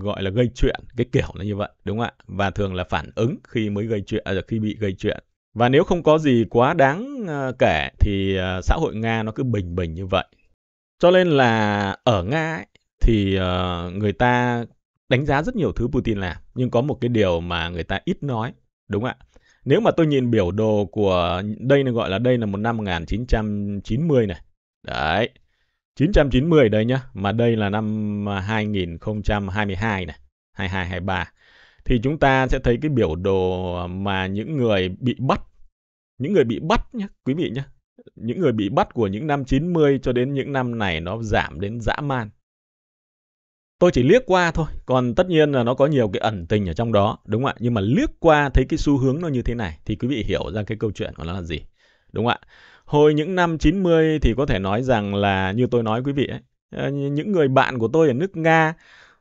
Speaker 1: gọi là gây chuyện cái kiểu là như vậy đúng không ạ và thường là phản ứng khi mới gây chuyện à, khi bị gây chuyện và nếu không có gì quá đáng à, kể thì à, xã hội nga nó cứ bình bình như vậy cho nên là ở nga ấy, thì à, người ta đánh giá rất nhiều thứ putin làm nhưng có một cái điều mà người ta ít nói đúng không ạ nếu mà tôi nhìn biểu đồ của đây gọi là đây là một năm 1990 này đấy 990 đây nhá, mà đây là năm 2022 à, này, 22 23 thì chúng ta sẽ thấy cái biểu đồ mà những người bị bắt những người bị bắt nhé quý vị nhá, những người bị bắt của những năm 90 cho đến những năm này nó giảm đến dã man tôi chỉ liếc qua thôi còn tất nhiên là nó có nhiều cái ẩn tình ở trong đó đúng không ạ nhưng mà liếc qua thấy cái xu hướng nó như thế này thì quý vị hiểu ra cái câu chuyện của nó là gì đúng không ạ Hồi những năm 90 thì có thể nói rằng là như tôi nói quý vị ấy, ờ, những người bạn của tôi ở nước Nga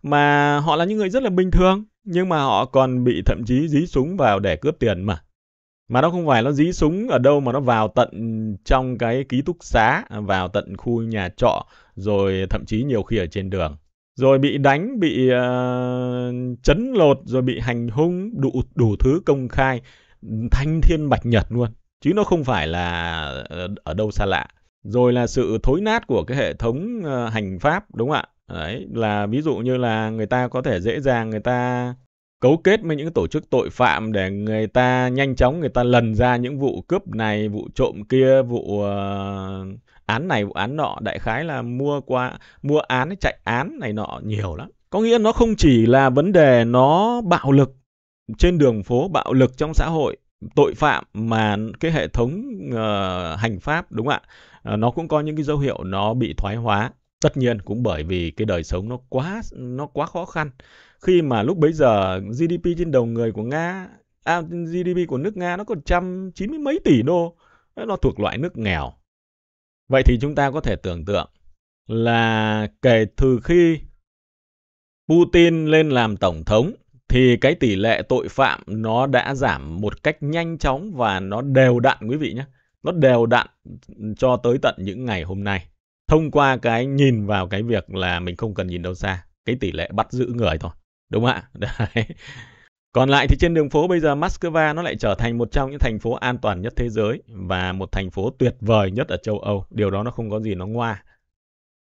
Speaker 1: mà họ là những người rất là bình thường nhưng mà họ còn bị thậm chí dí súng vào để cướp tiền mà. Mà nó không phải nó dí súng ở đâu mà nó vào tận trong cái ký túc xá, vào tận khu nhà trọ rồi thậm chí nhiều khi ở trên đường. Rồi bị đánh, bị uh, chấn lột, rồi bị hành hung đủ đủ thứ công khai thanh thiên bạch nhật luôn chứ nó không phải là ờ, ở đâu xa lạ rồi là sự thối nát của cái hệ thống ờ, hành pháp đúng không ạ đấy là ví dụ như là người ta có thể dễ dàng người ta cấu kết với những tổ chức tội phạm để người ta nhanh chóng người ta lần ra những vụ cướp này vụ trộm kia vụ uh, án này vụ án nọ đại khái là mua qua mua án chạy án này nọ nhiều lắm có nghĩa nó không chỉ là vấn đề nó bạo lực trên đường phố bạo lực trong xã hội tội phạm mà cái hệ thống uh, hành pháp đúng không ạ? Uh, nó cũng có những cái dấu hiệu nó bị thoái hóa. Tất nhiên cũng bởi vì cái đời sống nó quá nó quá khó khăn. Khi mà lúc bấy giờ GDP trên đầu người của Nga à, GDP của nước Nga nó còn trăm chín mươi mấy tỷ đô. Nó thuộc loại nước nghèo. Vậy thì chúng ta có thể tưởng tượng là kể từ khi Putin lên làm tổng thống thì cái tỷ lệ tội phạm nó đã giảm một cách nhanh chóng và nó đều đặn quý vị nhé. Nó đều đặn cho tới tận những ngày hôm nay. Thông qua cái nhìn vào cái việc là mình không cần nhìn đâu xa, cái tỷ lệ bắt giữ người thôi. Đúng không ạ? [laughs] Đấy. Còn lại thì trên đường phố bây giờ Moscow nó lại trở thành một trong những thành phố an toàn nhất thế giới và một thành phố tuyệt vời nhất ở châu Âu. Điều đó nó không có gì nó ngoa.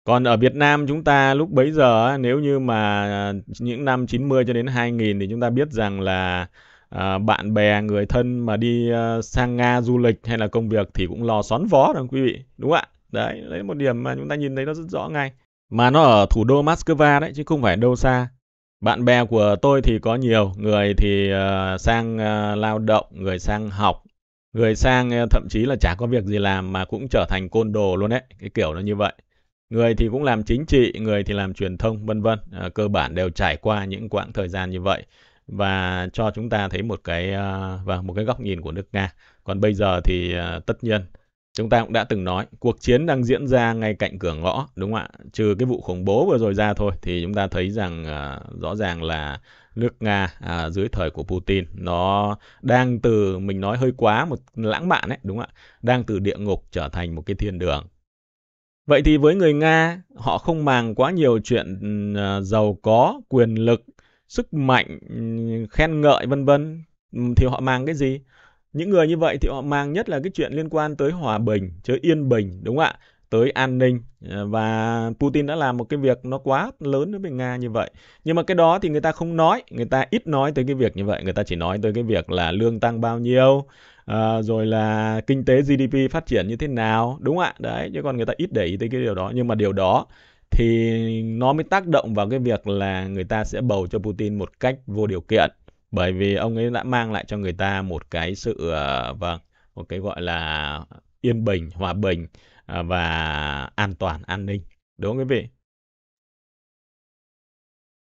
Speaker 1: Còn ở Việt Nam chúng ta lúc bấy giờ nếu như mà à, những năm 90 cho đến 2000 thì chúng ta biết rằng là à, bạn bè người thân mà đi à, sang Nga du lịch hay là công việc thì cũng lo xoắn vó rồi quý vị đúng không ạ đấy lấy một điểm mà chúng ta nhìn thấy nó rất rõ ngay mà nó ở thủ đô Moscow đấy chứ không phải đâu xa bạn bè của tôi thì có nhiều người thì à, sang à, lao động người sang học người sang à, thậm chí là chả có việc gì làm mà cũng trở thành côn đồ luôn đấy cái kiểu nó như vậy Người thì cũng làm chính trị, người thì làm truyền thông vân vân, à, cơ bản đều trải qua những quãng thời gian như vậy và cho chúng ta thấy một cái uh, à, và vâng, một cái góc nhìn của nước Nga. Còn bây giờ thì uh, tất nhiên chúng ta cũng đã từng nói cuộc chiến đang diễn ra ngay cạnh cửa ngõ đúng không ạ? Trừ cái vụ khủng bố vừa rồi ra thôi thì chúng ta thấy rằng uh, rõ ràng là nước Nga à, dưới thời của Putin nó đang từ mình nói hơi quá một lãng mạn ấy đúng không ạ đang từ địa ngục trở thành một cái thiên đường Vậy thì với người Nga, họ không màng quá nhiều chuyện ừ, à, giàu có, quyền lực, sức mạnh, ừ, khen ngợi vân vân ừ, thì họ mang cái gì? Những người như vậy thì họ mang nhất là cái chuyện liên quan tới hòa bình, tới yên bình, đúng không ạ? Tới an ninh ờ, và Putin đã làm một cái việc nó quá lớn đối với Nga như vậy. Nhưng mà cái đó thì người ta không nói, người ta ít nói tới cái việc như vậy, người ta chỉ nói tới cái việc là lương tăng bao nhiêu, à, rồi là kinh tế GDP phát triển như thế nào đúng không ạ đấy chứ còn người ta ít để ý tới cái điều đó nhưng mà điều đó thì nó mới tác động vào cái việc là người ta sẽ bầu cho Putin một cách vô điều kiện bởi vì ông ấy đã mang lại cho người ta một cái sự ờ, vâng một cái gọi là yên bình hòa bình ờ, và an toàn an ninh đúng không quý vị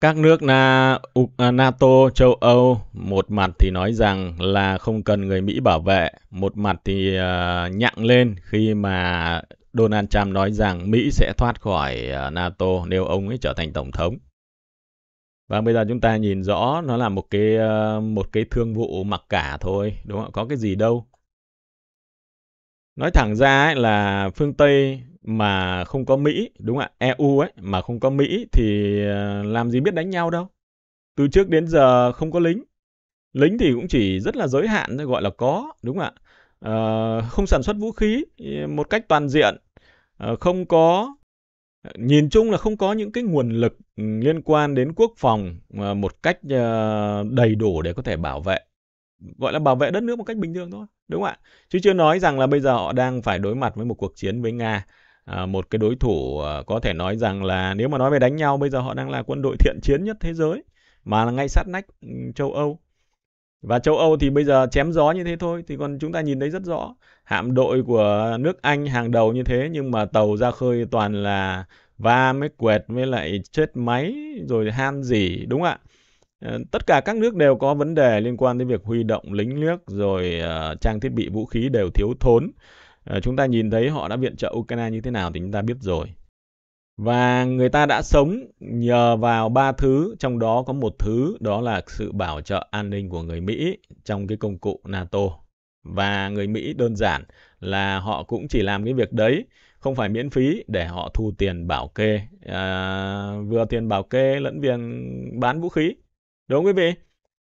Speaker 1: các nước Na, à, NATO, châu Âu một mặt thì nói rằng là không cần người Mỹ bảo vệ, một mặt thì uh, nhặng lên khi mà Donald Trump nói rằng Mỹ sẽ thoát khỏi à, NATO nếu ông ấy trở thành tổng thống. Và bây giờ chúng ta nhìn rõ nó là một cái một cái thương vụ mặc cả thôi, đúng không? Có cái gì đâu. Nói thẳng ra ấy là phương Tây mà không có Mỹ, đúng ạ, EU ấy mà không có Mỹ thì ờ, làm gì biết đánh nhau đâu. Từ trước đến giờ không có lính. Lính thì cũng chỉ rất là giới hạn thôi gọi là có, đúng ạ. À, không sản xuất vũ khí một cách toàn diện, à, không có nhìn chung là không có những cái nguồn lực liên quan đến quốc phòng một cách đầy đủ để có thể bảo vệ gọi là bảo vệ đất nước một cách bình thường thôi đúng không ạ chứ chưa nói rằng là bây giờ họ đang phải đối mặt với một cuộc chiến với nga À, một cái đối thủ à, có thể nói rằng là nếu mà nói về đánh nhau bây giờ họ đang là quân đội thiện chiến nhất thế giới mà là ngay sát nách ừ, châu Âu và châu Âu thì bây giờ chém gió như thế thôi thì còn chúng ta nhìn thấy rất rõ hạm đội của nước Anh hàng đầu như thế nhưng mà tàu ra khơi toàn là va mới quẹt với lại chết máy rồi han gì đúng không ạ ờ, tất cả các nước đều có vấn đề liên quan đến việc huy động lính nước rồi ờ, trang thiết bị vũ khí đều thiếu thốn Ờ, chúng ta nhìn thấy họ đã viện trợ Ukraine như thế nào thì chúng ta biết rồi và người ta đã sống nhờ vào ba thứ trong đó có một thứ đó là sự bảo trợ an ninh của người Mỹ trong cái công cụ NATO và người Mỹ đơn giản là họ cũng chỉ làm cái việc đấy không phải miễn phí để họ thu tiền bảo kê à, vừa tiền bảo kê lẫn việc bán vũ khí đúng không quý vị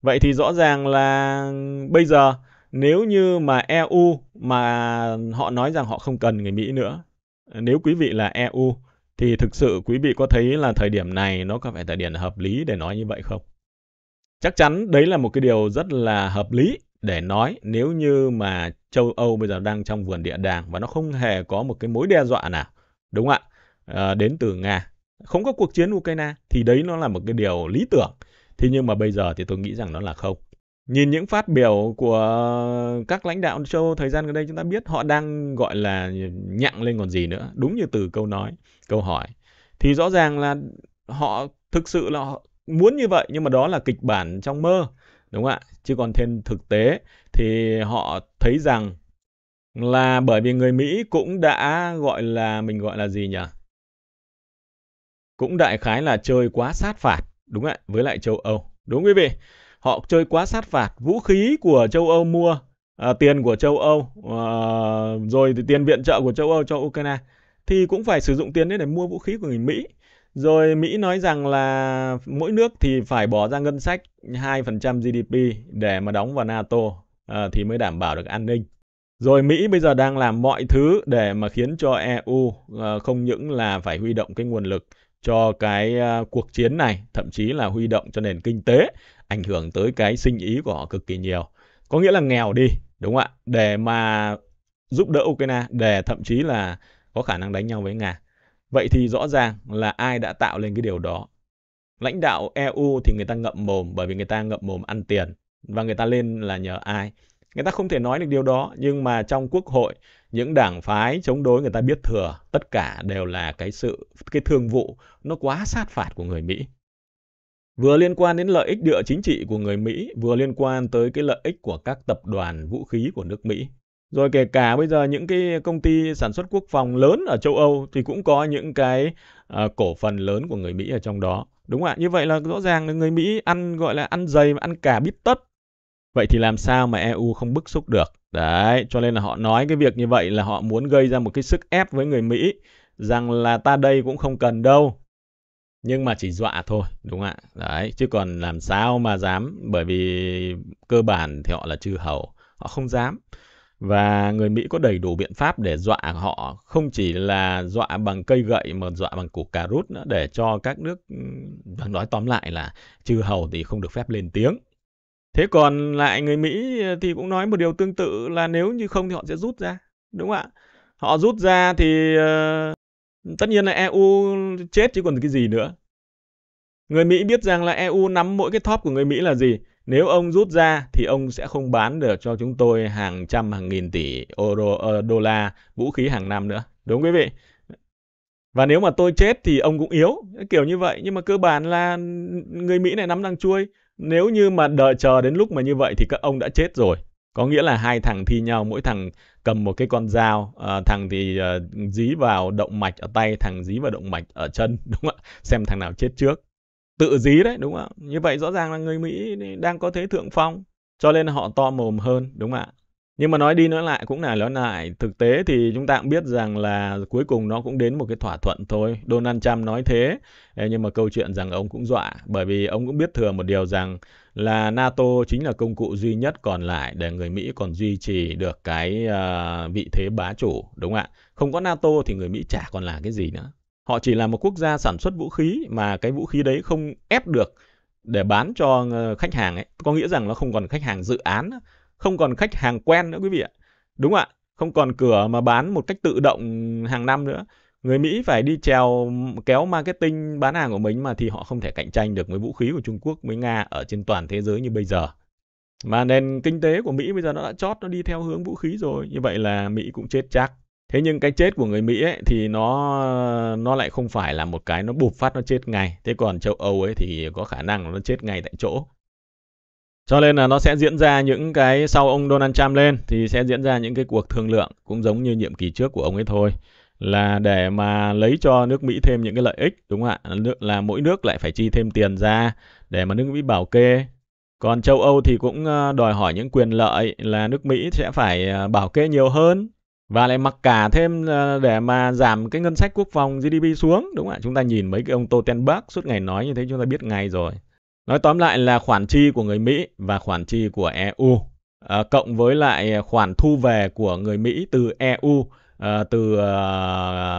Speaker 1: vậy thì rõ ràng là bây giờ nếu như mà EU mà họ nói rằng họ không cần người Mỹ nữa nếu quý vị là EU thì thực sự quý vị có thấy là thời điểm này nó có phải thời điểm hợp lý để nói như vậy không? Chắc chắn đấy là một cái điều rất là hợp lý để nói nếu như mà châu Âu bây giờ đang trong vườn địa đàng và nó không hề có một cái mối đe dọa nào, đúng không ạ? À, đến từ Nga, không có cuộc chiến Ukraine thì đấy nó là một cái điều lý tưởng. Thế nhưng mà bây giờ thì tôi nghĩ rằng nó là không nhìn những phát biểu của các lãnh đạo châu thời gian gần đây chúng ta biết họ đang gọi là nhặng lên còn gì nữa đúng như từ câu nói câu hỏi thì rõ ràng là họ thực sự là muốn như vậy nhưng mà đó là kịch bản trong mơ đúng không ạ chứ còn thêm thực tế thì họ thấy rằng là bởi vì người Mỹ cũng đã gọi là mình gọi là gì nhỉ cũng đại khái là chơi quá sát phạt đúng ạ với lại châu Âu đúng quý vị họ chơi quá sát phạt vũ khí của châu âu mua à, tiền của châu âu à, rồi thì tiền viện trợ của châu âu cho ukraine thì cũng phải sử dụng tiền đấy để mua vũ khí của người mỹ rồi Mỹ nói rằng là mỗi nước thì phải bỏ ra ngân sách 2% GDP để mà đóng vào NATO à, thì mới đảm bảo được an ninh. Rồi Mỹ bây giờ đang làm mọi thứ để mà khiến cho EU à, không những là phải huy động cái nguồn lực cho cái à, cuộc chiến này, thậm chí là huy động cho nền kinh tế ảnh hưởng tới cái sinh ý của họ cực kỳ nhiều có nghĩa là nghèo đi đúng không ạ để mà giúp đỡ Ukraine để thậm chí là có khả năng đánh nhau với Nga vậy thì rõ ràng là ai đã tạo lên cái điều đó lãnh đạo EU thì người ta ngậm mồm bởi vì người ta ngậm mồm ăn tiền và người ta lên là nhờ ai người ta không thể nói được điều đó nhưng mà trong quốc hội những đảng phái chống đối người ta biết thừa tất cả đều là cái sự cái thương vụ nó quá sát phạt của người mỹ vừa liên quan đến lợi ích địa chính trị của người Mỹ, vừa liên quan tới cái lợi ích của các tập đoàn vũ khí của nước Mỹ. Rồi kể cả bây giờ những cái công ty sản xuất quốc phòng lớn ở châu Âu thì cũng có những cái uh, cổ phần lớn của người Mỹ ở trong đó. Đúng không ạ? Như vậy là rõ ràng là người Mỹ ăn gọi là ăn dày mà ăn cả bít tất. Vậy thì làm sao mà EU không bức xúc được? Đấy, cho nên là họ nói cái việc như vậy là họ muốn gây ra một cái sức ép với người Mỹ rằng là ta đây cũng không cần đâu, nhưng mà chỉ dọa thôi đúng không ạ đấy chứ còn làm sao mà dám bởi vì cơ bản thì họ là chư hầu họ không dám và người Mỹ có đầy đủ biện pháp để dọa họ không chỉ là dọa bằng cây gậy mà dọa bằng củ cà rút nữa để cho các nước nói tóm lại là chư hầu thì không được phép lên tiếng thế còn lại người Mỹ thì cũng nói một điều tương tự là nếu như không thì họ sẽ rút ra đúng không ạ họ rút ra thì ờ, tất nhiên là EU chết chứ còn cái gì nữa. Người Mỹ biết rằng là EU nắm mỗi cái top của người Mỹ là gì. Nếu ông rút ra thì ông sẽ không bán được cho chúng tôi hàng trăm hàng nghìn tỷ euro ờ, đô la vũ khí hàng năm nữa. Đúng quý vị? Và nếu mà tôi chết thì ông cũng yếu, kiểu như vậy. Nhưng mà cơ bản là người Mỹ này nắm đang chuôi. Nếu như mà đợi chờ đến lúc mà như vậy thì các ông đã chết rồi có nghĩa là hai thằng thi nhau mỗi thằng cầm một cái con dao à, thằng thì à, dí vào động mạch ở tay thằng dí vào động mạch ở chân [laughs] đúng không ạ xem thằng nào chết trước tự dí đấy đúng không ạ như vậy rõ ràng là người mỹ đang có thế thượng phong cho nên họ to mồm hơn đúng không ạ nhưng mà nói đi nói lại cũng là nói lại thực tế thì chúng ta cũng biết rằng là cuối cùng nó cũng đến một cái thỏa thuận thôi donald trump nói thế nhưng mà câu chuyện rằng ông cũng dọa bởi vì ông cũng biết thừa một điều rằng là NATO chính là công cụ duy nhất còn lại để người Mỹ còn duy trì được cái uh, vị thế bá chủ đúng không ạ? Không có NATO thì người Mỹ chả còn là cái gì nữa. Họ chỉ là một quốc gia sản xuất vũ khí mà cái vũ khí đấy không ép được để bán cho ờ, khách hàng ấy. Có nghĩa rằng nó không còn khách hàng dự án, không còn khách hàng quen nữa quý vị ạ. Đúng không ạ? Không còn cửa mà bán một cách tự động hàng năm nữa người Mỹ phải đi trèo kéo marketing bán hàng của mình mà thì họ không thể cạnh tranh được với vũ khí của Trung Quốc với Nga ở trên toàn thế giới như bây giờ mà nền kinh tế của Mỹ bây giờ nó đã chót nó đi theo hướng vũ khí rồi như vậy là Mỹ cũng chết chắc thế nhưng cái chết của người Mỹ ấy, thì nó nó lại không phải là một cái nó bụp phát nó chết ngay thế còn châu Âu ấy thì có khả năng nó chết ngay tại chỗ cho nên là nó sẽ diễn ra những cái sau ông Donald Trump lên thì sẽ diễn ra những cái cuộc thương lượng cũng giống như nhiệm kỳ trước của ông ấy thôi là để mà lấy cho nước Mỹ thêm những cái lợi ích đúng không ạ? là mỗi nước lại phải chi thêm tiền ra để mà nước Mỹ bảo kê. Còn châu Âu thì cũng ờ, đòi hỏi những quyền lợi là nước Mỹ sẽ phải ờ, bảo kê nhiều hơn và lại mặc cả thêm ờ, để mà giảm cái ngân sách quốc phòng GDP xuống đúng không ạ? Chúng ta nhìn mấy cái ông Totenberg suốt ngày nói như thế chúng ta biết ngay rồi. Nói tóm lại là khoản chi của người Mỹ và khoản chi của EU à, cộng với lại khoản thu về của người Mỹ từ EU Ờ, từ à,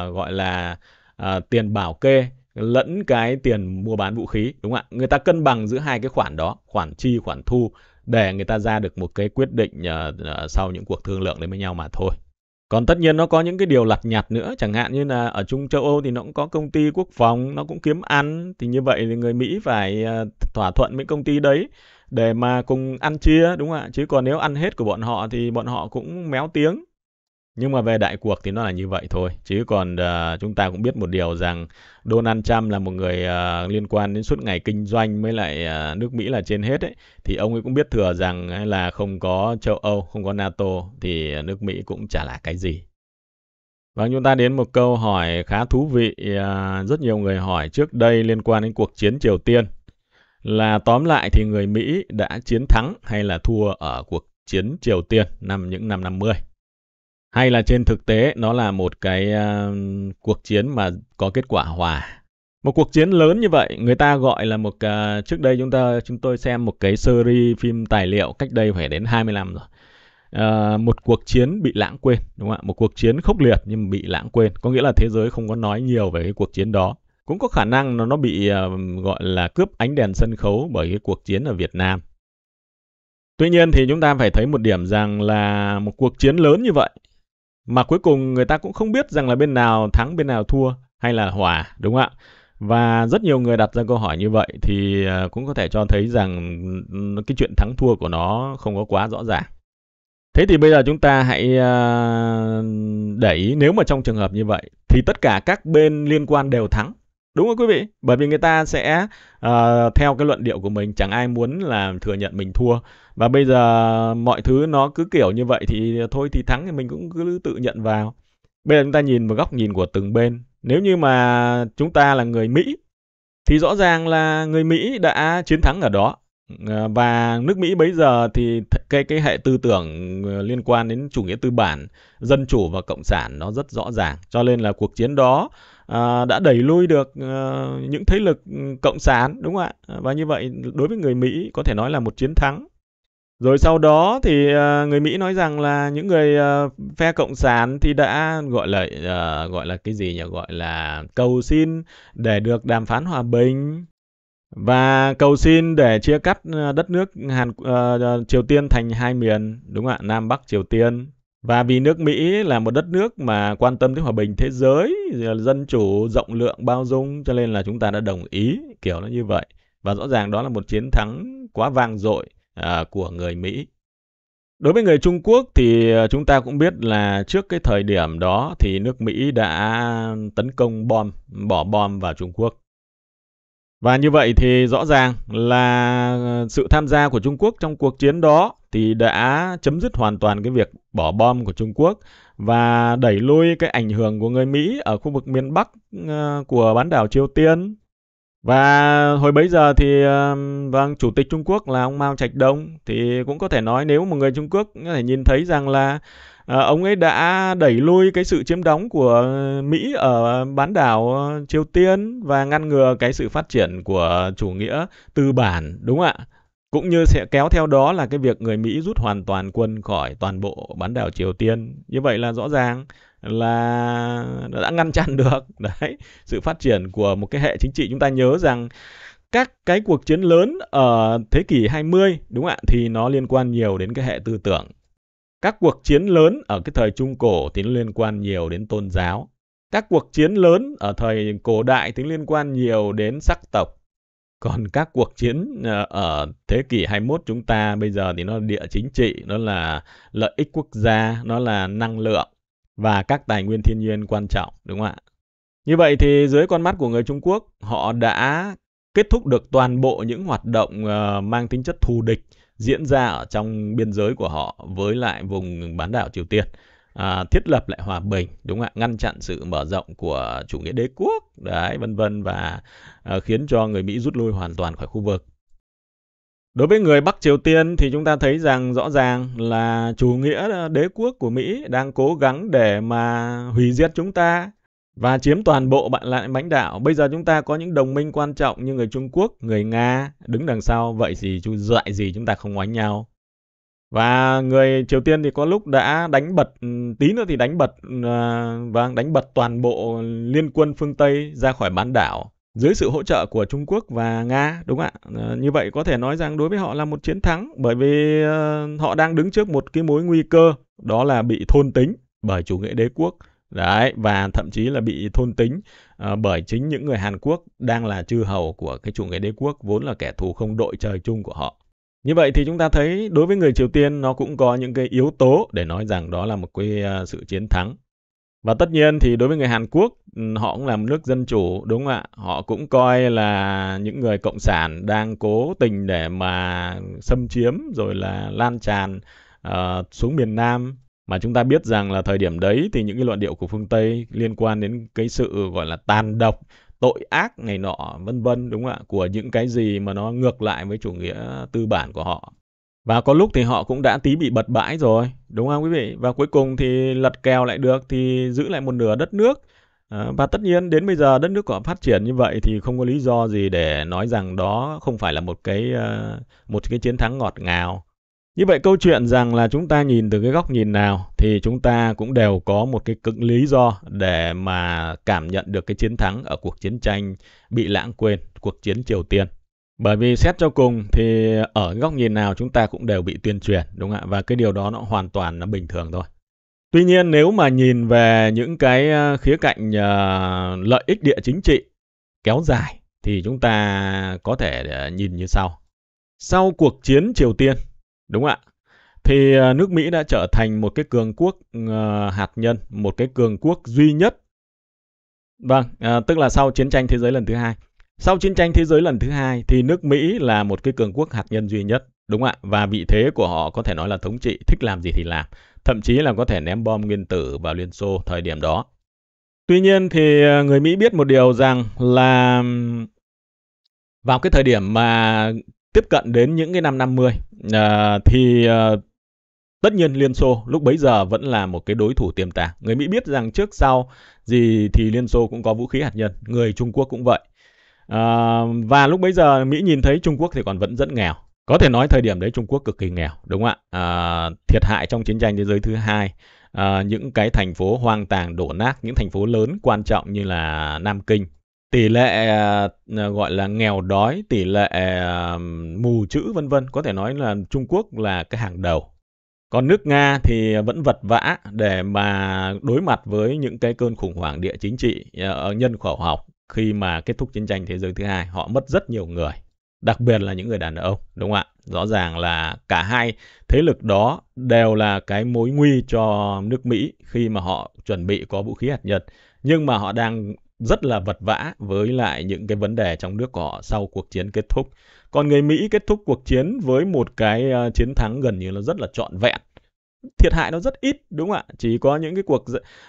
Speaker 1: gọi là à, tiền bảo kê lẫn cái tiền mua bán vũ khí đúng không ạ người ta cân bằng giữa hai cái khoản đó khoản chi khoản thu để người ta ra được một cái quyết định uh, sau những cuộc thương lượng đấy với nhau mà thôi còn tất nhiên nó có những cái điều lặt nhặt nữa chẳng hạn như là ở trung châu âu thì nó cũng có công ty quốc phòng nó cũng kiếm ăn thì như vậy thì người mỹ phải thỏa thuận với công ty đấy để mà cùng ăn chia đúng không ạ chứ còn nếu ăn hết của bọn họ thì bọn họ cũng méo tiếng nhưng mà về đại cuộc thì nó là như vậy thôi. Chứ còn uh, chúng ta cũng biết một điều rằng Donald Trump là một người uh, liên quan đến suốt ngày kinh doanh với lại uh, nước Mỹ là trên hết ấy. Thì ông ấy cũng biết thừa rằng là không có châu Âu, không có NATO thì nước Mỹ cũng chả là cái gì. Và vâng, chúng ta đến một câu hỏi khá thú vị. Uh, rất nhiều người hỏi trước đây liên quan đến cuộc chiến Triều Tiên. Là tóm lại thì người Mỹ đã chiến thắng hay là thua ở cuộc chiến Triều Tiên năm những năm 50? hay là trên thực tế nó là một cái uh, cuộc chiến mà có kết quả hòa một cuộc chiến lớn như vậy người ta gọi là một uh, trước đây chúng ta chúng tôi xem một cái series phim tài liệu cách đây phải đến 20 năm rồi Uh, một cuộc chiến bị lãng quên đúng không ạ một cuộc chiến khốc liệt nhưng mà bị lãng quên có nghĩa là thế giới không có nói nhiều về cái cuộc chiến đó cũng có khả năng nó nó bị uh, gọi là cướp ánh đèn sân khấu bởi cái cuộc chiến ở Việt Nam Tuy nhiên thì chúng ta phải thấy một điểm rằng là một cuộc chiến lớn như vậy mà cuối cùng người ta cũng không biết rằng là bên nào thắng bên nào thua hay là hòa đúng không ạ? Và rất nhiều người đặt ra câu hỏi như vậy thì ờ, cũng có thể cho thấy rằng ừ, cái chuyện thắng thua của nó không có quá rõ ràng. Thế thì bây giờ chúng ta hãy ờ, để ý nếu mà trong trường hợp như vậy thì tất cả các bên liên quan đều thắng. Đúng không quý vị? Bởi vì người ta sẽ uh, theo cái luận điệu của mình chẳng ai muốn là thừa nhận mình thua và bây giờ mọi thứ nó cứ kiểu như vậy thì thôi thì thắng thì mình cũng cứ tự nhận vào bây giờ chúng ta nhìn vào góc nhìn của từng bên nếu như mà chúng ta là người mỹ thì rõ ràng là người mỹ đã chiến thắng ở đó ờ, và nước Mỹ bây giờ thì cái cái hệ tư tưởng ờ, liên quan đến chủ nghĩa tư bản, dân chủ và cộng sản nó rất rõ ràng. Cho nên là cuộc chiến đó à, đã đẩy lui được à, những thế lực ừ, cộng sản đúng không ạ? Và như vậy đối với người Mỹ có thể nói là một chiến thắng rồi sau đó thì ờ, người Mỹ nói rằng là những người, ờ, phe cộng sản thì đã, gọi là, ờ, gọi là cái gì nhỉ? Gọi là cầu xin để được đàm phán hòa bình và cầu xin để chia cắt, ờ, đất nước Hàn ờ, ờ, Triều Tiên thành hai miền, đúng không ạ? Nam Bắc Triều Tiên. Và vì nước Mỹ là một đất nước mà quan tâm tới hòa bình thế giới, dân chủ, rộng lượng, bao dung cho nên là chúng ta đã đồng ý, kiểu nó như vậy. Và rõ ràng đó là một chiến thắng quá vang dội à, của người Mỹ. Đối với người Trung Quốc thì à, chúng ta cũng biết là trước cái thời điểm đó thì nước Mỹ đã tấn công bom, bỏ bom vào Trung Quốc. Và như vậy thì rõ ràng là sự tham gia của Trung Quốc trong cuộc chiến đó thì đã chấm dứt hoàn toàn cái việc bỏ bom của Trung Quốc và đẩy lui cái ảnh hưởng của người Mỹ ở khu vực miền Bắc à, của bán đảo Triều Tiên và hồi bấy giờ thì vâng chủ tịch Trung Quốc là ông Mao Trạch Đông thì cũng có thể nói nếu một người Trung Quốc có thể nhìn thấy rằng là ờ, ông ấy đã đẩy lui cái sự chiếm đóng của Mỹ ở bán đảo Triều Tiên và ngăn ngừa cái sự phát triển của chủ nghĩa tư bản, đúng không ạ? Cũng như sẽ kéo theo đó là cái việc người Mỹ rút hoàn toàn quân khỏi toàn bộ bán đảo Triều Tiên. Như vậy là rõ ràng là đã ngăn chặn [laughs] được đấy sự phát triển của một cái hệ chính trị chúng ta nhớ rằng các cái cuộc chiến lớn ở thế kỷ 20 đúng không ạ thì nó liên quan nhiều đến cái hệ tư tưởng. Các cuộc chiến lớn ở cái thời trung cổ thì nó liên quan nhiều đến tôn giáo. Các cuộc chiến lớn ở thời cổ đại thì liên quan nhiều đến sắc tộc. Còn các cuộc chiến ờ, ở thế kỷ 21 chúng ta bây giờ thì nó địa chính trị, nó là lợi ích quốc gia, nó là năng lượng và các tài nguyên thiên nhiên quan trọng, đúng không ạ? Như vậy thì dưới con mắt của người Trung Quốc, họ đã kết thúc được toàn bộ những hoạt động ờ, mang tính chất thù địch diễn ra ở trong biên giới của họ với lại vùng bán đảo Triều Tiên. À, thiết lập lại hòa bình đúng không ạ ngăn chặn sự mở rộng của chủ nghĩa đế quốc đấy vân vân và à, khiến cho người Mỹ rút lui hoàn toàn khỏi khu vực Đối với người Bắc Triều Tiên thì chúng ta thấy rằng rõ ràng là chủ nghĩa đế quốc của Mỹ đang cố gắng để mà hủy diệt chúng ta và chiếm toàn bộ bạn lại bán đảo. Bây giờ chúng ta có những đồng minh quan trọng như người Trung Quốc, người Nga đứng đằng sau, vậy thì chú dại gì chúng ta không oánh nhau. Và người Triều Tiên thì có lúc đã đánh bật ừ, tí nữa thì đánh bật ờ, và vâng, đánh bật toàn bộ liên quân phương Tây ra khỏi bán đảo dưới sự hỗ trợ của Trung Quốc và Nga đúng ạ à, như vậy có thể nói rằng đối với họ là một chiến thắng bởi vì uh, họ đang đứng trước một cái mối nguy cơ đó là bị thôn tính bởi chủ nghĩa đế quốc đấy và thậm chí là bị thôn tính uh, bởi chính những người Hàn Quốc đang là chư hầu của cái chủ nghĩa đế quốc vốn là kẻ thù không đội trời chung của họ như vậy thì chúng ta thấy đối với người Triều Tiên nó cũng có những cái yếu tố để nói rằng đó là một cái uh, sự chiến thắng và tất nhiên thì đối với người Hàn Quốc ừ, họ cũng là một nước dân chủ đúng không ạ họ cũng coi là những người cộng sản đang cố tình để mà xâm chiếm rồi là lan tràn uh, xuống miền Nam mà chúng ta biết rằng là thời điểm đấy thì những cái luận điệu của phương Tây liên quan đến cái sự gọi là tàn độc tội ác này nọ vân vân đúng không ạ của những cái gì mà nó ngược lại với chủ nghĩa tư bản của họ và có lúc thì họ cũng đã tí bị bật bãi rồi, đúng không quý vị? Và cuối cùng thì lật kèo lại được thì giữ lại một nửa đất nước. Ờ, và tất nhiên đến bây giờ đất nước họ phát triển như vậy thì không có lý do gì để nói rằng đó không phải là một cái ờ, một cái chiến thắng ngọt ngào. Như vậy câu chuyện rằng là chúng ta nhìn từ cái góc nhìn nào thì chúng ta cũng đều có một cái cực lý do để mà cảm nhận được cái chiến thắng ở cuộc chiến tranh bị lãng quên, cuộc chiến Triều Tiên. Bởi vì xét cho cùng thì ở góc nhìn nào chúng ta cũng đều bị tuyên truyền đúng không ạ? Và cái điều đó nó hoàn toàn là bình thường thôi. Tuy nhiên nếu mà nhìn về những cái ờ, khía cạnh ờ, lợi ích địa chính trị kéo dài thì chúng ta có thể ờ, nhìn như sau. Sau cuộc chiến Triều Tiên, đúng không ạ? Thì nước Mỹ đã trở thành một cái cường quốc hạt nhân, một cái cường quốc duy nhất. Vâng, tức là sau chiến tranh thế giới lần thứ hai sau chiến tranh thế giới lần thứ hai thì nước Mỹ là một cái cường quốc hạt nhân duy nhất, đúng ạ? Và vị thế của họ có thể nói là thống trị, thích làm gì thì làm, thậm chí là có thể ném bom nguyên tử vào Liên Xô thời điểm đó. Tuy nhiên thì ờ, người Mỹ biết một điều rằng là vào cái thời điểm mà tiếp cận đến những cái năm 50 à, ờ, thì à, tất nhiên Liên Xô lúc bấy giờ vẫn là một cái đối thủ tiềm tàng. Người Mỹ biết rằng trước sau gì thì Liên Xô cũng có vũ khí hạt nhân, người Trung Quốc cũng vậy. À, và lúc bấy giờ Mỹ nhìn thấy Trung Quốc thì còn vẫn rất nghèo. Có thể nói thời điểm đấy Trung Quốc cực kỳ nghèo, đúng không ạ? À, thiệt hại trong chiến tranh thế giới thứ hai, à, những cái thành phố hoang tàn đổ nát, những thành phố lớn quan trọng như là Nam Kinh, tỷ lệ à, gọi là nghèo đói, tỷ lệ à, mù chữ vân vân, có thể nói là Trung Quốc là cái hàng đầu. Còn nước Nga thì vẫn vật vã để mà đối mặt với những cái cơn khủng hoảng địa chính trị nhân khẩu học khi mà kết thúc chiến tranh thế giới thứ hai họ mất rất nhiều người đặc biệt là những người đàn ông đúng không ạ rõ ràng là cả hai thế lực đó đều là cái mối nguy cho nước mỹ khi mà họ chuẩn bị có vũ khí hạt nhân nhưng mà họ đang rất là vật vã với lại những cái vấn đề trong nước của họ sau cuộc chiến kết thúc còn người mỹ kết thúc cuộc chiến với một cái ờ, chiến thắng gần như là rất là trọn vẹn thiệt hại nó rất ít đúng không ạ chỉ có những cái cuộc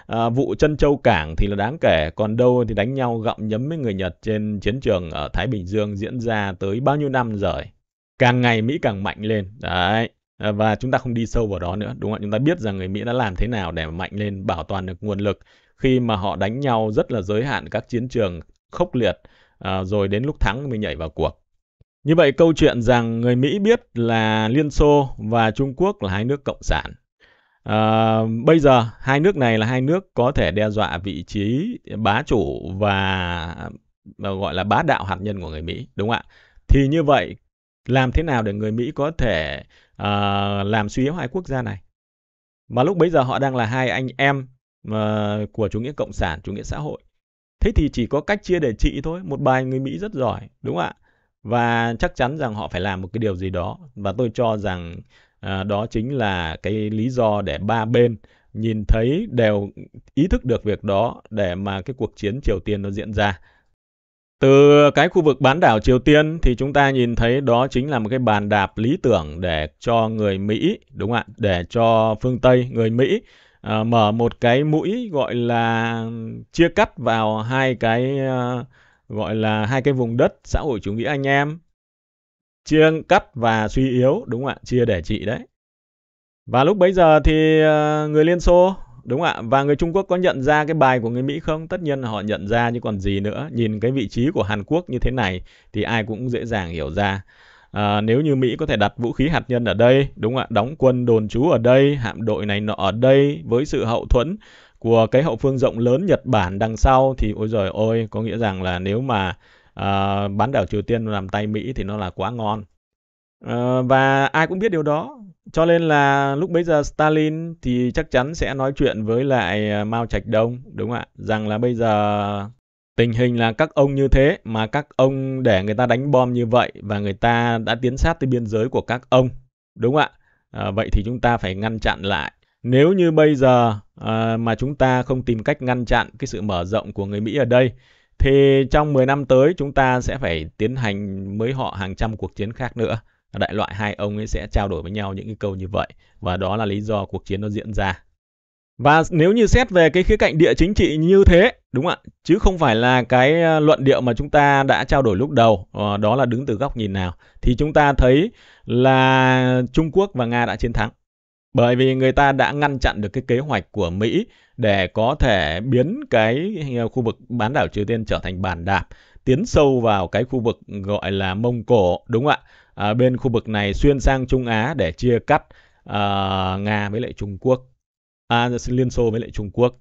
Speaker 1: à, vụ chân châu cảng thì là đáng kể còn đâu thì đánh nhau gặm nhấm với người Nhật trên chiến trường ở Thái Bình Dương diễn ra tới bao nhiêu năm rồi càng ngày Mỹ càng mạnh lên đấy à, và chúng ta không đi sâu vào đó nữa đúng không ạ chúng ta biết rằng người Mỹ đã làm thế nào để mạnh lên bảo toàn được nguồn lực khi mà họ đánh nhau rất là giới hạn các chiến trường khốc liệt à, rồi đến lúc thắng mới nhảy vào cuộc như vậy câu chuyện rằng người Mỹ biết là Liên Xô và Trung Quốc là hai nước cộng sản À, bây giờ hai nước này là hai nước có thể đe dọa vị trí bá chủ và ờ, gọi là bá đạo hạt nhân của người Mỹ, đúng không ạ? Thì như vậy làm thế nào để người Mỹ có thể uh, làm suy yếu hai quốc gia này? Mà lúc bây giờ họ đang là hai anh em uh, của chủ nghĩa cộng sản, chủ nghĩa xã hội. Thế thì chỉ có cách chia để trị thôi, một bài người Mỹ rất giỏi, đúng không ạ? Và chắc chắn rằng họ phải làm một cái điều gì đó và tôi cho rằng à, đó chính là cái lý do để ba bên nhìn thấy đều ý thức được việc đó để mà cái cuộc chiến Triều Tiên nó diễn ra. Từ cái khu vực bán đảo Triều Tiên thì chúng ta nhìn thấy đó chính là một cái bàn đạp lý tưởng để cho người Mỹ, đúng không ạ? Để cho phương Tây, người Mỹ à, mở một cái mũi gọi là chia cắt vào hai cái à, gọi là hai cái vùng đất xã hội chủ nghĩa anh em chia cắt và suy yếu đúng không ạ chia để trị đấy và lúc bấy giờ thì ờ, người Liên Xô đúng không ạ và người Trung Quốc có nhận ra cái bài của người Mỹ không tất nhiên là họ nhận ra chứ còn gì nữa nhìn cái vị trí của Hàn Quốc như thế này thì ai cũng dễ dàng hiểu ra à, nếu như Mỹ có thể đặt vũ khí hạt nhân ở đây đúng không ạ đóng quân đồn trú ở đây hạm đội này nọ ở đây với sự hậu thuẫn của cái hậu phương rộng lớn Nhật Bản đằng sau thì ôi giời ôi có nghĩa rằng là nếu mà Ờ, bán đảo Triều Tiên làm tay Mỹ thì nó là quá ngon. À, và ai cũng biết điều đó. Cho nên là lúc bấy giờ Stalin thì chắc chắn sẽ nói chuyện với lại ờ, Mao Trạch Đông, đúng không ạ? Rằng là bây giờ tình hình là các ông như thế mà các ông để người ta đánh bom như vậy và người ta đã tiến sát tới biên giới của các ông, đúng không ạ? À, vậy thì chúng ta phải ngăn chặn lại. Nếu như bây giờ à, mà chúng ta không tìm cách ngăn chặn cái sự mở rộng của người Mỹ ở đây thì trong 10 năm tới chúng ta sẽ phải tiến hành với họ hàng trăm cuộc chiến khác nữa đại loại hai ông ấy sẽ trao đổi với nhau những cái câu như vậy và đó là lý do cuộc chiến nó diễn ra và nếu như xét về cái khía cạnh địa chính trị như thế đúng không ạ chứ không phải là cái ờ, luận điệu mà chúng ta đã trao đổi lúc đầu ờ, đó là đứng từ góc nhìn nào thì chúng ta thấy là Trung Quốc và Nga đã chiến thắng bởi vì người ta đã ngăn chặn được cái kế hoạch của Mỹ để có thể biến cái khu vực bán đảo Triều Tiên trở thành bàn đạp, tiến sâu vào cái khu vực gọi là Mông Cổ, đúng không ạ? À, bên khu vực này xuyên sang Trung Á để chia cắt à, Nga với lại Trung Quốc, à, Liên Xô với lại Trung Quốc.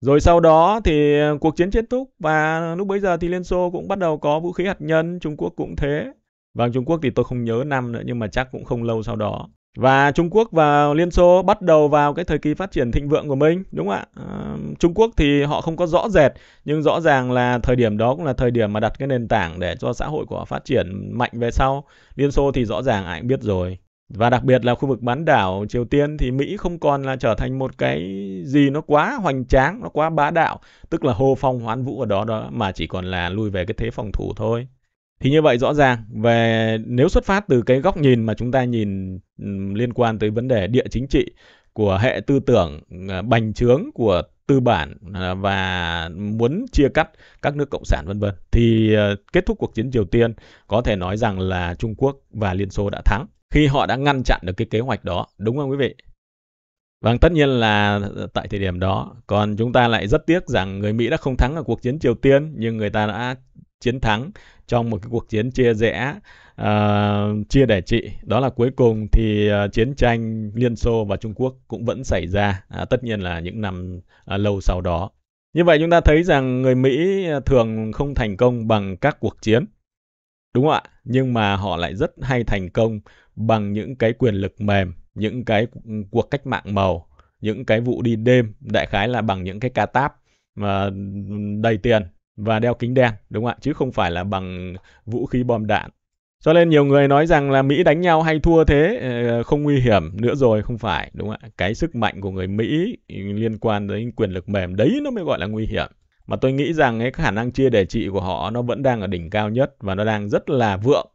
Speaker 1: Rồi sau đó thì cuộc chiến kết thúc và lúc bấy giờ thì Liên Xô cũng bắt đầu có vũ khí hạt nhân, Trung Quốc cũng thế. Vâng, Trung Quốc thì tôi không nhớ năm nữa nhưng mà chắc cũng không lâu sau đó và Trung Quốc và Liên Xô bắt đầu vào cái thời kỳ phát triển thịnh vượng của mình đúng không ạ à, Trung Quốc thì họ không có rõ rệt nhưng rõ ràng là thời điểm đó cũng là thời điểm mà đặt cái nền tảng để cho xã hội của họ phát triển mạnh về sau Liên Xô thì rõ ràng ai cũng biết rồi và đặc biệt là khu vực bán đảo Triều Tiên thì Mỹ không còn là trở thành một cái gì nó quá hoành tráng, nó quá bá đạo, tức là hô phong hoán vũ ở đó đó mà chỉ còn là lui về cái thế phòng thủ thôi. Thì như vậy rõ ràng về nếu xuất phát từ cái góc nhìn mà chúng ta nhìn ừ, liên quan tới vấn đề địa chính trị của hệ tư tưởng ờ, bành trướng của tư bản ờ, và muốn chia cắt các nước cộng sản vân vân thì ờ, kết thúc cuộc chiến Triều Tiên có thể nói rằng là Trung Quốc và Liên Xô đã thắng khi họ đã ngăn chặn được cái kế hoạch đó đúng không quý vị? Vâng, tất nhiên là tại thời điểm đó. Còn chúng ta lại rất tiếc rằng người Mỹ đã không thắng ở cuộc chiến Triều Tiên, nhưng người ta đã chiến thắng trong một cái cuộc chiến chia rẽ uh, chia đẻ trị đó là cuối cùng thì uh, chiến tranh liên xô và trung quốc cũng vẫn xảy ra uh, tất nhiên là những năm uh, lâu sau đó như vậy chúng ta thấy rằng người mỹ à, thường không thành công bằng các cuộc chiến đúng không ạ nhưng mà họ lại rất hay thành công bằng những cái quyền lực mềm những cái ừ, cuộc cách mạng màu những cái vụ đi đêm đại khái là bằng những cái ca táp mà ừ, đầy tiền và đeo kính đen, đúng không ạ? Chứ không phải là bằng vũ khí bom đạn. Cho nên nhiều người nói rằng là Mỹ đánh nhau hay thua thế ờ, không nguy hiểm nữa rồi, không phải, đúng không ạ? Cái sức mạnh của người Mỹ liên quan đến quyền lực mềm đấy nó mới gọi là nguy hiểm. Mà tôi nghĩ rằng cái khả năng chia đề trị của họ nó vẫn đang ở đỉnh cao nhất và nó đang rất là vượng.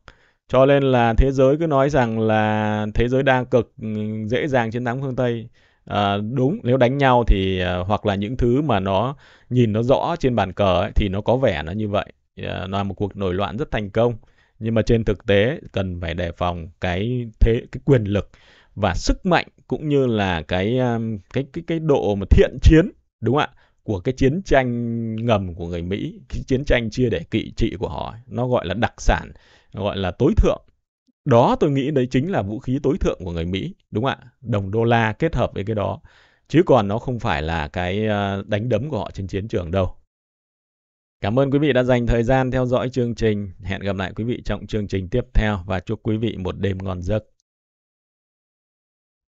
Speaker 1: Cho nên là thế giới cứ nói rằng là thế giới đa cực ừ, dễ dàng chiến thắng phương Tây à, đúng nếu đánh nhau thì à, hoặc là những thứ mà nó nhìn nó rõ trên bàn cờ ấy, thì nó có vẻ nó như vậy à, nó là một cuộc nổi loạn rất thành công nhưng mà trên thực tế cần phải đề phòng cái thế cái quyền lực và sức mạnh cũng như là cái à, cái cái cái độ mà thiện chiến đúng không ạ của cái chiến tranh ngầm của người Mỹ, cái chiến tranh chia để kỵ trị của họ, nó gọi là đặc sản, gọi là tối thượng đó tôi nghĩ đấy chính là vũ khí tối thượng của người Mỹ, đúng không ạ? Đồng đô la kết hợp với cái đó. Chứ còn nó không phải là cái ờ, đánh đấm của họ trên chiến trường đâu. Cảm ơn quý vị đã dành thời gian theo dõi chương trình. Hẹn gặp lại quý vị trong chương trình tiếp theo và chúc quý vị một đêm ngon giấc.